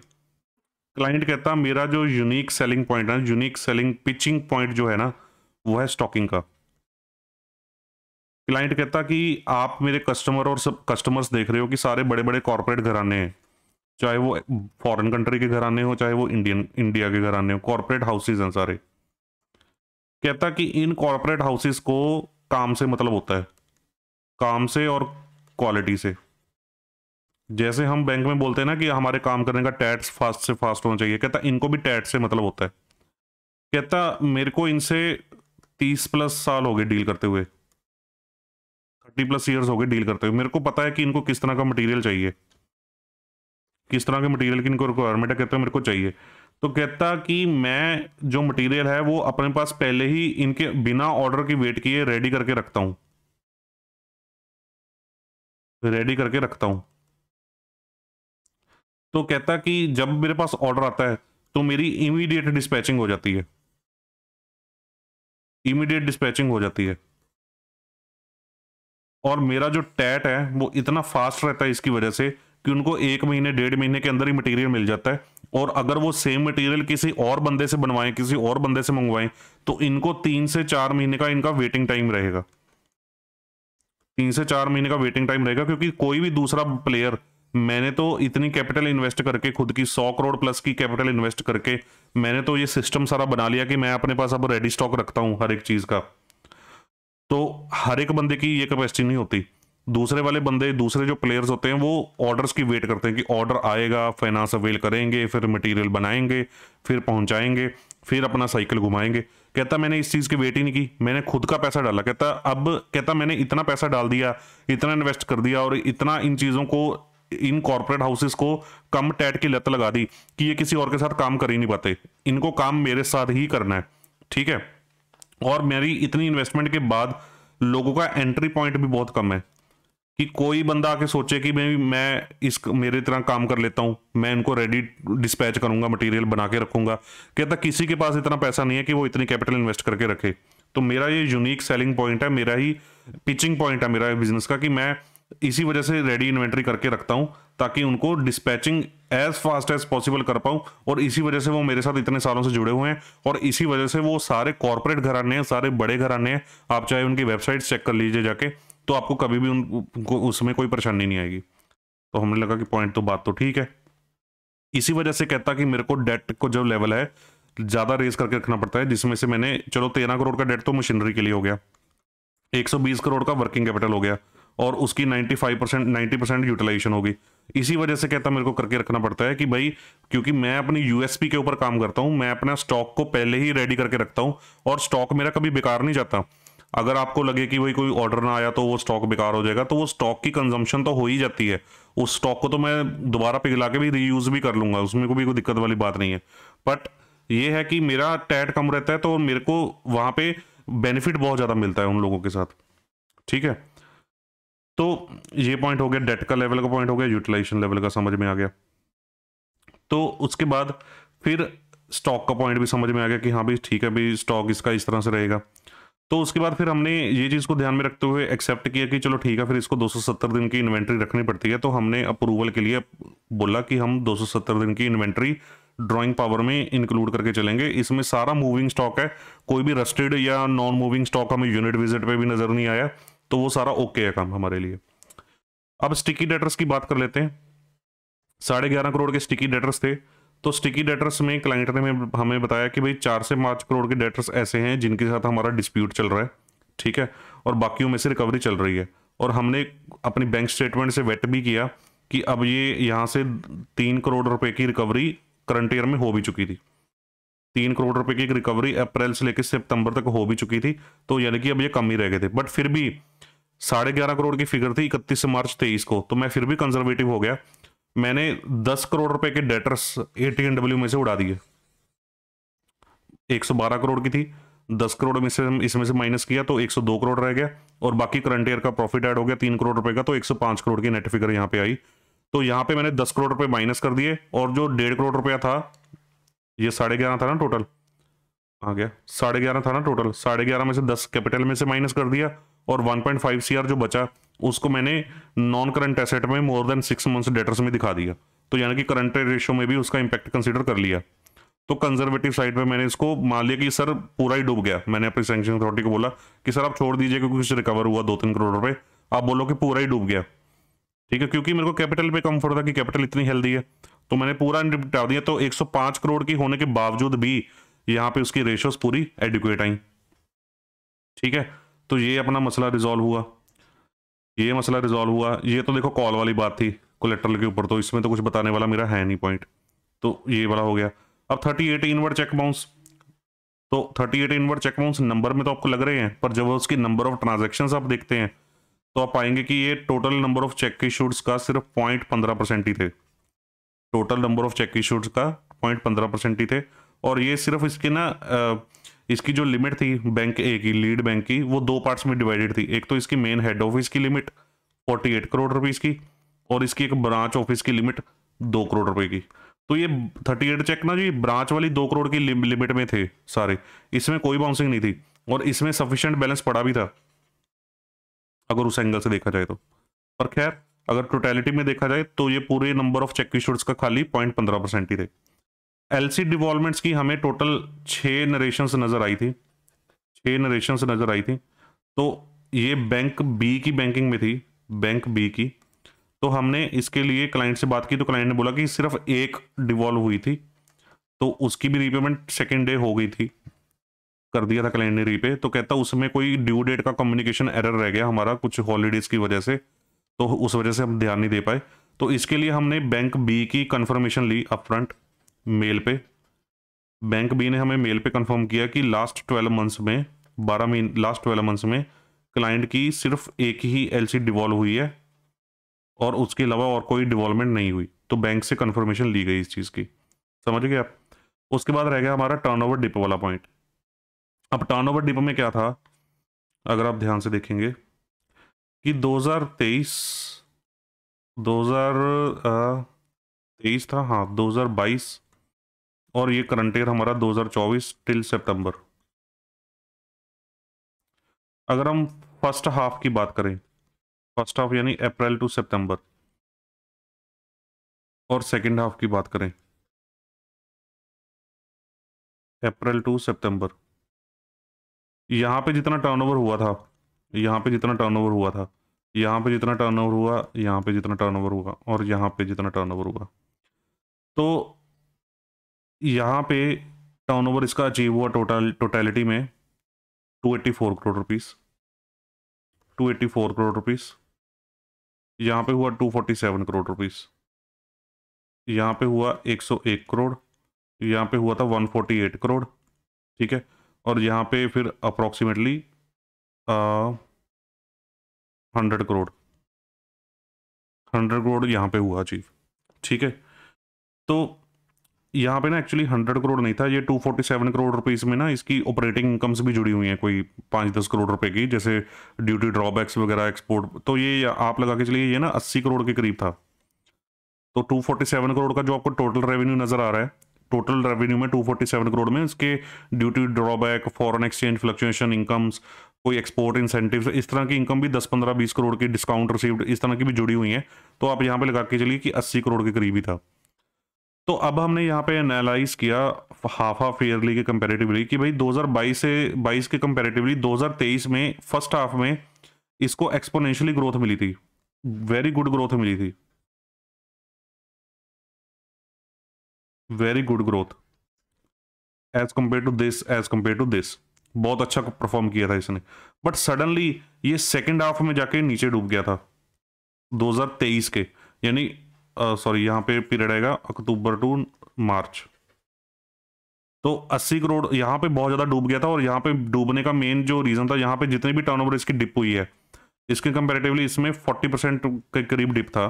क्लाइंट कहता मेरा जो यूनिक सेलिंग पॉइंट है यूनिक सेलिंग पिचिंग पॉइंट जो है ना वो है स्टॉकिंग का क्लाइंट कहता कि आप मेरे कस्टमर और सब कस्टमर्स देख रहे हो कि सारे बड़े बड़े कॉरपोरेट घराने हैं चाहे वो फॉरेन कंट्री के घराने हो चाहे वो इंडियन इंडिया के घराने हो कॉरपोरेट हाउसेज हैं सारे कहता कि इन कॉरपोरेट हाउसेज को काम से मतलब होता है काम से और क्वालिटी से जैसे हम बैंक में बोलते हैं ना कि हमारे काम करने का टैट्स फास्ट से फास्ट होना चाहिए कहता इनको भी टैट से मतलब होता है कहता मेरे को इनसे तीस प्लस साल हो गए डील करते हुए थर्टी प्लस ईयर्स हो गए डील करते हुए मेरे को पता है कि इनको किस तरह का मटेरियल चाहिए किस तरह के मटेरियल की इनको रिक्वायरमेंट है कहता मेरे को चाहिए तो कहता कि मैं जो मटेरियल है वो अपने पास पहले ही इनके बिना ऑर्डर की वेट किए रेडी करके रखता हूँ रेडी करके रखता हूँ तो कहता कि जब मेरे पास ऑर्डर आता है तो मेरी इमीडिएट डिस्पैचिंग हो जाती है इमीडिएट डिस्पैचिंग हो जाती है और मेरा जो टैट है वो इतना फास्ट रहता है इसकी वजह से कि उनको एक महीने डेढ़ महीने के अंदर ही मटेरियल मिल जाता है और अगर वो सेम मटेरियल किसी और बंदे से बनवाएं किसी और बंदे से मंगवाएं तो इनको तीन से चार महीने का इनका वेटिंग टाइम रहेगा तीन से चार महीने का वेटिंग टाइम रहेगा क्योंकि कोई भी दूसरा प्लेयर मैंने तो इतनी कैपिटल इन्वेस्ट करके खुद की सौ करोड़ प्लस की कैपिटल इन्वेस्ट करके मैंने तो ये सिस्टम सारा बना लिया कि मैं अपने पास अब रेडी स्टॉक रखता हूं हर एक चीज़ का तो हर एक बंदे की ये कैपेसिटी नहीं होती दूसरे वाले बंदे दूसरे जो प्लेयर्स होते हैं वो ऑर्डर्स की वेट करते हैं कि ऑर्डर आएगा फाइनेंस अवेल करेंगे फिर मटेरियल बनाएंगे फिर पहुंचाएंगे फिर अपना साइकिल घुमाएंगे कहता मैंने इस चीज़ की वेट ही नहीं की मैंने खुद का पैसा डाला कहता अब कहता मैंने इतना पैसा डाल दिया इतना इन्वेस्ट कर दिया और इतना इन चीज़ों को इन कॉरपोरेट हाउसेस को कम टैट की लत लगा दी कि ये किसी और के साथ काम कर ही नहीं पाते इनको काम मेरे साथ ही करना है ठीक है और मेरी इतनी इन्वेस्टमेंट के बाद लोगों का एंट्री पॉइंट भी बहुत कम है कि कोई बंदा आके सोचे कि मैं मैं इस मेरे तरह काम कर लेता हूँ मैं इनको रेडी डिस्पैच करूँगा मटेरियल बना के रखूँगा कहता किसी के पास इतना पैसा नहीं है कि वो इतनी कैपिटल इन्वेस्ट करके रखे तो मेरा ये यूनिक सेलिंग पॉइंट है मेरा ही पिचिंग पॉइंट है मेरा बिजनेस का कि मैं इसी वजह से रेडी इन्वेंट्री करके रखता हूँ ताकि उनको dispatching as fast as possible कर पाऊँ और इसी वजह से वो मेरे साथ इतने सालों से जुड़े हुए हैं और इसी वजह से वो सारे कॉरपोरेट घराने हैं सारे बड़े घराने हैं आप चाहे उनकी वेबसाइट चेक कर लीजिए जाके तो आपको कभी भी उनको उसमें कोई परेशानी नहीं आएगी तो हमने लगा कि पॉइंट तो बात तो ठीक है इसी वजह से कहता कि मेरे को डेट को जो लेवल है ज़्यादा रेज करके रखना पड़ता है जिसमें से मैंने चलो तेरह करोड़ का डेट तो मशीनरी के लिए हो गया एक करोड़ का वर्किंग कैपिटल हो गया और उसकी 95 परसेंट नाइन्टी परसेंट यूटिलाइजेशन होगी इसी वजह से कहता मेरे को करके रखना पड़ता है कि भाई क्योंकि मैं अपनी यूएसपी के ऊपर काम करता हूं मैं अपना स्टॉक को पहले ही रेडी करके रखता हूं और स्टॉक मेरा कभी बेकार नहीं जाता अगर आपको लगे कि भाई कोई ऑर्डर ना आया तो वो स्टॉक बेकार हो जाएगा तो वो स्टॉक की कंजम्पशन तो हो ही जाती है उस स्टॉक को तो मैं दोबारा पिघला के भी रीयूज़ भी कर लूंगा उसमें कोई कोई दिक्कत वाली बात नहीं है बट ये है कि मेरा टैट कम रहता है तो मेरे को वहां पे बेनिफिट बहुत ज़्यादा मिलता है उन लोगों के साथ ठीक है तो ये पॉइंट हो गया डेट का लेवल का पॉइंट हो गया यूटिलाइजेशन लेवल का समझ में आ गया तो उसके बाद फिर स्टॉक का पॉइंट भी समझ में आ गया कि हाँ भाई ठीक है भाई स्टॉक इसका इस तरह से रहेगा तो उसके बाद फिर हमने ये चीज़ को ध्यान में रखते हुए एक्सेप्ट किया कि चलो ठीक है फिर इसको 270 दिन की इन्वेंट्री रखनी पड़ती है तो हमने अप्रूवल के लिए बोला कि हम 270 दिन की इन्वेंट्री ड्राइंग पावर में इंक्लूड करके चलेंगे इसमें सारा मूविंग स्टॉक है कोई भी रस्टेड या नॉन मूविंग स्टॉक हमें यूनिट विजिट पर भी नज़र नहीं आया तो वो सारा ओके है काम हमारे लिए अब स्टिकी डेटर्स की बात कर लेते हैं साढ़े ग्यारह करोड़ के स्टिकी डेटर्स थे तो स्टिकी डेटर्स में क्लाइंट ने हमें बताया कि भाई चार से पाँच करोड़ के डेटर्स ऐसे हैं जिनके साथ हमारा डिस्प्यूट चल रहा है ठीक है और बाकियों में से रिकवरी चल रही है और हमने अपनी बैंक स्टेटमेंट से वेट भी किया कि अब ये यहाँ से तीन करोड़ रुपए की रिकवरी करंट ईयर में हो भी चुकी थी तीन करोड़ रुपए की रिकवरी अप्रैल से लेकर सितंबर तक हो भी चुकी थी तो यानी कि अब ये कम ही रह गए थे बट फिर भी साढ़े ग्यारह करोड़ की फिगर थी इकतीस मार्च तेईस को तो मैं फिर भी कंजर्वेटिव हो गया मैंने दस करोड़ रुपए के डेटर्स ए टी डब्ल्यू में से उड़ा दिए एक सौ बारह करोड़ की थी दस करोड़ में से इसमें से माइनस किया तो एक सौ दो करोड़ रह गया और बाकी करंट ईयर का प्रॉफिट ऐड हो गया तीन करोड़ रुपए का तो एक सौ पांच करोड़ की नेट फिगर यहाँ पे आई तो यहाँ पे मैंने दस करोड़ रुपए माइनस कर दिए और जो डेढ़ करोड़ रुपया था ये साढ़े ग्यारह था ना टोटल आ गया साढ़े ग्यारह था ना टोटल साढ़े ग्यारह में से दस कैपिटल में से माइनस कर दिया और one point five C R जो बचा उसको मैंने नॉन करंट एसेट में more than six months debtors में दिखा दिया तो यानी कि करंट रेशियो में भी उसका इंपैक्ट कंसिडर कर लिया तो कंजर्वेटिव साइड पे मैंने इसको मान लिया कि सर पूरा ही डूब गया मैंने अपनी सेंक्शन अथॉरिटी को बोला कि सर आप छोड़ दीजिए क्योंकि कुछ रिकवर हुआ दो तीन करोड़ रुपए आप बोलो कि पूरा ही डूब गया ठीक है क्योंकि मेरे को कैपिटल पे कंफर्ट था कि कैपिटल इतनी हेल्दी है तो मैंने पूरा निपटा दिया तो एक करोड़ की होने के बावजूद भी यहाँ पे उसकी रेशियोज पूरी एडुकेट आई ठीक है तो ये अपना मसला रिजॉल्व हुआ ये मसला रिजॉल्व हुआ ये तो देखो कॉल वाली बात थी कोलेट्रल के ऊपर तो इसमें तो कुछ बताने वाला मेरा है नहीं पॉइंट तो ये वाला हो गया अब thirty eight inward cheque bounce तो thirty eight inward cheque bounce number में तो आपको लग रहे हैं पर जब उसकी नंबर ऑफ ट्रांजेक्शन आप देखते हैं तो आप पाएंगे कि ये total number of cheque issueds का सिर्फ पॉइंट पंद्रह परसेंट ही थे total number of cheque issueds का पॉइंट पंद्रह परसेंट ही थे और ये सिर्फ इसके ना इसकी जो लिमिट थी बैंक ए की लीड बैंक की वो दो पार्ट्स में डिवाइडेड थी एक तो इसकी मेन हेड ऑफिस की लिमिट 48 करोड़ रुपीज़ की और इसकी एक ब्रांच ऑफिस की लिमिट दो करोड़ रुपए की तो ये 38 चेक ना जी ब्रांच वाली दो करोड़ की लिमिट में थे सारे इसमें कोई बाउंसिंग नहीं थी और इसमें सफिशेंट बैलेंस पड़ा भी था अगर उस एंगल से देखा जाए तो पर खैर अगर टोटेलिटी में देखा जाए तो ये पूरे नंबर ऑफ चेक इशूड्स का खाली पॉइंट पंद्रह परसेंट ही थे एलसी डिवॉलमेंट्स की हमें टोटल छः नरेशंस नज़र आई थी छः नरेशंस नज़र आई थी तो ये बैंक बी की बैंकिंग में थी बैंक बी की तो हमने इसके लिए क्लाइंट से बात की तो क्लाइंट ने बोला कि सिर्फ एक डिवॉल्व हुई थी तो उसकी भी रीपेमेंट सेकेंड डे हो गई थी कर दिया था क्लाइंट ने रीपे तो कहता उसमें कोई ड्यू डेट का कम्युनिकेशन एरर रह गया हमारा कुछ हॉलीडेज़ की वजह से तो उस वजह से हम ध्यान नहीं दे पाए तो इसके लिए हमने बैंक बी की कन्फर्मेशन ली अपफ्रंट मेल पे बैंक बी ने हमें मेल पे कंफर्म किया कि लास्ट ट्वेल्व मंथ्स में बारह महीने लास्ट ट्वेल्व मंथ्स में क्लाइंट की सिर्फ एक ही एल सी डिवॉल्व हुई है और उसके अलावा और कोई डिवॉल्वमेंट नहीं हुई तो बैंक से कंफर्मेशन ली गई इस चीज़ की समझ गए आप उसके बाद रह गया हमारा टर्नओवर डिपो वाला पॉइंट अब टर्नओवर डिपो में क्या था अगर आप ध्यान से देखेंगे कि 2023 2023 था हाँ 2022 और ये करंट ईयर हमारा 2024 टिल सितंबर अगर हम फर्स्ट हाफ की बात करें फर्स्ट हाफ यानी अप्रैल टू सितंबर और सेकंड हाफ की बात करें अप्रैल टू सितंबर यहां पे जितना टर्नओवर हुआ था यहां पे जितना टर्नओवर हुआ था यहां पे जितना टर्नओवर हुआ यहां पे जितना टर्नओवर हुआ और यहां पे जितना टर्नओवर हुआ तो यहाँ पे टर्नओवर इसका अचीव हुआ टोटल टोटलिटी में 284 करोड़ रुपीस 284 करोड़ रुपीस यहाँ पे हुआ 247 करोड़ रुपीस यहाँ पे हुआ 101 करोड़ यहाँ पे हुआ था 148 करोड़ ठीक है और यहाँ पे फिर approximately hundred crore hundred crore यहाँ पे हुआ अचीव ठीक है तो यहाँ पे ना एक्चुअली हंड्रेड करोड़ नहीं था ये two forty seven crore rupees में ना इसकी ऑपरेटिंग इनकम्स भी जुड़ी हुई हैं कोई पाँच दस करोड़ रुपए की जैसे ड्यूटी ड्रॉबैक्स वगैरह एक्सपोर्ट तो ये आप लगा के चलिए ये ना अस्सी करोड़ के करीब था तो टू फोर्टी सेवन करोड़ का जो आपको टोटल रेवेन्यू नज़र आ रहा है टोटल रेवेन्यू में टू फोर्टी सेवन करोड़ में इसके duty drawback foreign exchange fluctuation incomes कोई एक्सपोर्ट इंसेंटिव इस तरह की इनकम भी दस पंद्रह बीस करोड़ की डिस्काउंट रिसीव्ड इस तरह की भी जुड़ी हुई है तो आप यहाँ पे लगा के चलिए कि अस्सी करोड़ के करीब ही था तो अब हमने यहाँ पे एनालाइज किया हाफ ईयरली के कंपेरेटिवली कि भाई 2022 से 22 के कंपेरेटिवली 2023 में फर्स्ट हाफ में इसको एक्सपोनेंशियली ग्रोथ मिली थी वेरी गुड ग्रोथ मिली थी very good growth as compare to this as compare to this बहुत अच्छा परफॉर्म किया था इसने बट सडनली ये सेकेंड हाफ में जाके नीचे डूब गया था 2023 के यानी सॉरी यहाँ पे पीरियड आएगा अक्टूबर टू मार्च तो 80 करोड़ यहाँ पे बहुत ज़्यादा डूब गया था और यहाँ पे डूबने का मेन जो रीज़न था यहाँ पे जितने भी टर्न इसकी डिप हुई है इसके कंपेरेटिवली इसमें 40 परसेंट के करीब डिप था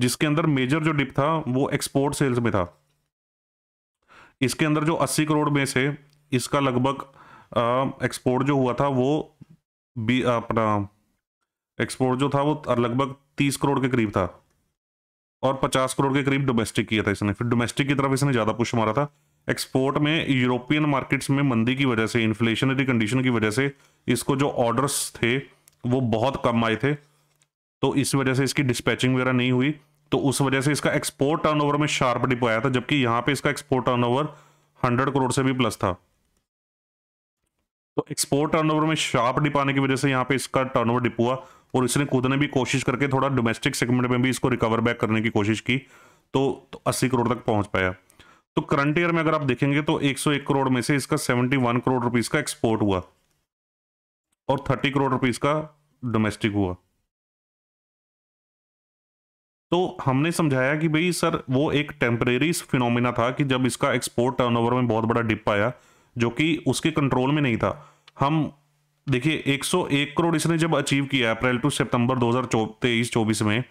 जिसके अंदर मेजर जो डिप था वो एक्सपोर्ट सेल्स में था इसके अंदर जो 80 करोड़ में से इसका लगभग एक्सपोर्ट जो हुआ था वो भी अपना एक्सपोर्ट जो था वो लगभग 30 करोड़ के करीब था और 50 करोड़ के करीब डोमेस्टिक किया था इसने फिर डोमेस्टिक की तरफ इसने ज़्यादा पुश मारा था एक्सपोर्ट में यूरोपियन मार्केट्स में मंदी की वजह से इन्फ्लेशनरी कंडीशन की वजह से इसको जो ऑर्डर्स थे वो बहुत कम आए थे तो इस वजह से इसकी डिस्पैचिंग वगैरह नहीं हुई तो उस वजह से इसका एक्सपोर्ट टर्नओवर में शार्प डिप आया था जबकि यहाँ पे इसका एक्सपोर्ट टर्नओवर 100 करोड़ से भी प्लस था तो एक्सपोर्ट टर्नओवर में शार्प डिप आने की वजह से यहाँ पे इसका टर्नओवर डिप हुआ और इसने कूदने भी कोशिश करके थोड़ा डोमेस्टिक सेगमेंट में भी इसको रिकवर बैक करने की कोशिश की तो, तो करोड़ तक पहुंच पाया तो करंट ईयर में अगर आप देखेंगे तो 101 करोड़ में से इसका 71 करोड़ रुपीस का एक्सपोर्ट हुआ और 30 करोड़ रुपीस का डोमेस्टिक हुआ तो हमने समझाया कि भाई सर वो एक टेम्परेरी फिनोमिना था कि जब इसका एक्सपोर्ट टर्नओवर में बहुत बड़ा डिप आया जो कि उसके कंट्रोल में नहीं था हम देखिए 101 करोड़ इसने जब अचीव किया अप्रैल टू सितंबर 2023-24 में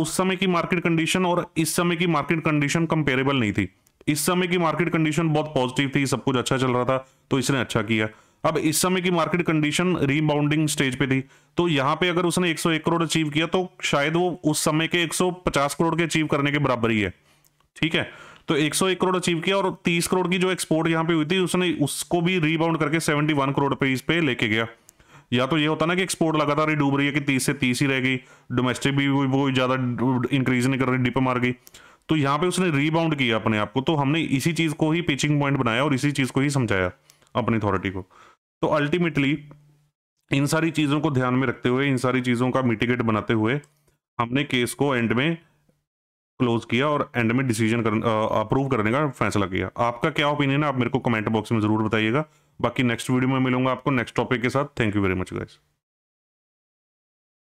उस समय की मार्केट कंडीशन और इस समय की मार्केट कंडीशन कंपेरेबल नहीं थी इस समय की मार्केट कंडीशन बहुत पॉजिटिव थी सब कुछ अच्छा चल रहा था तो इसने अच्छा किया अब इस समय की मार्केट कंडीशन रीबाउंडिंग स्टेज पे थी तो यहाँ पे अगर उसने 101 करोड़ अचीव किया तो शायद वो उस समय के 150 करोड़ के अचीव करने के बराबर ही है ठीक है तो 101 करोड़ अचीव किया और 30 करोड़ की जो एक्सपोर्ट यहाँ पे हुई थी उसने उसको भी रीबाउंड करके 71 करोड़ पे इस पे लेके गया या तो ये होता ना कि एक्सपोर्ट लगातार ही डूब रही है कि तीस से तीस ही रह गई डोमेस्टिक भी वो ज़्यादा इंक्रीज नहीं कर रही डिप मार गई तो यहाँ पे उसने रीबाउंड किया अपने आप को तो हमने इसी चीज़ को ही पिचिंग पॉइंट बनाया और इसी चीज़ को ही समझाया अपनी अथॉरिटी को तो अल्टीमेटली इन सारी चीज़ों को ध्यान में रखते हुए इन सारी चीज़ों का मिटिगेट बनाते हुए हमने केस को एंड में क्लोज किया और एंड में डिसीजन कर अप्रूव करने का फैसला किया आपका क्या ओपिनियन है आप मेरे को कमेंट बॉक्स में जरूर बताइएगा बाकी नेक्स्ट वीडियो में मिलूंगा आपको नेक्स्ट टॉपिक के साथ thank you very much guys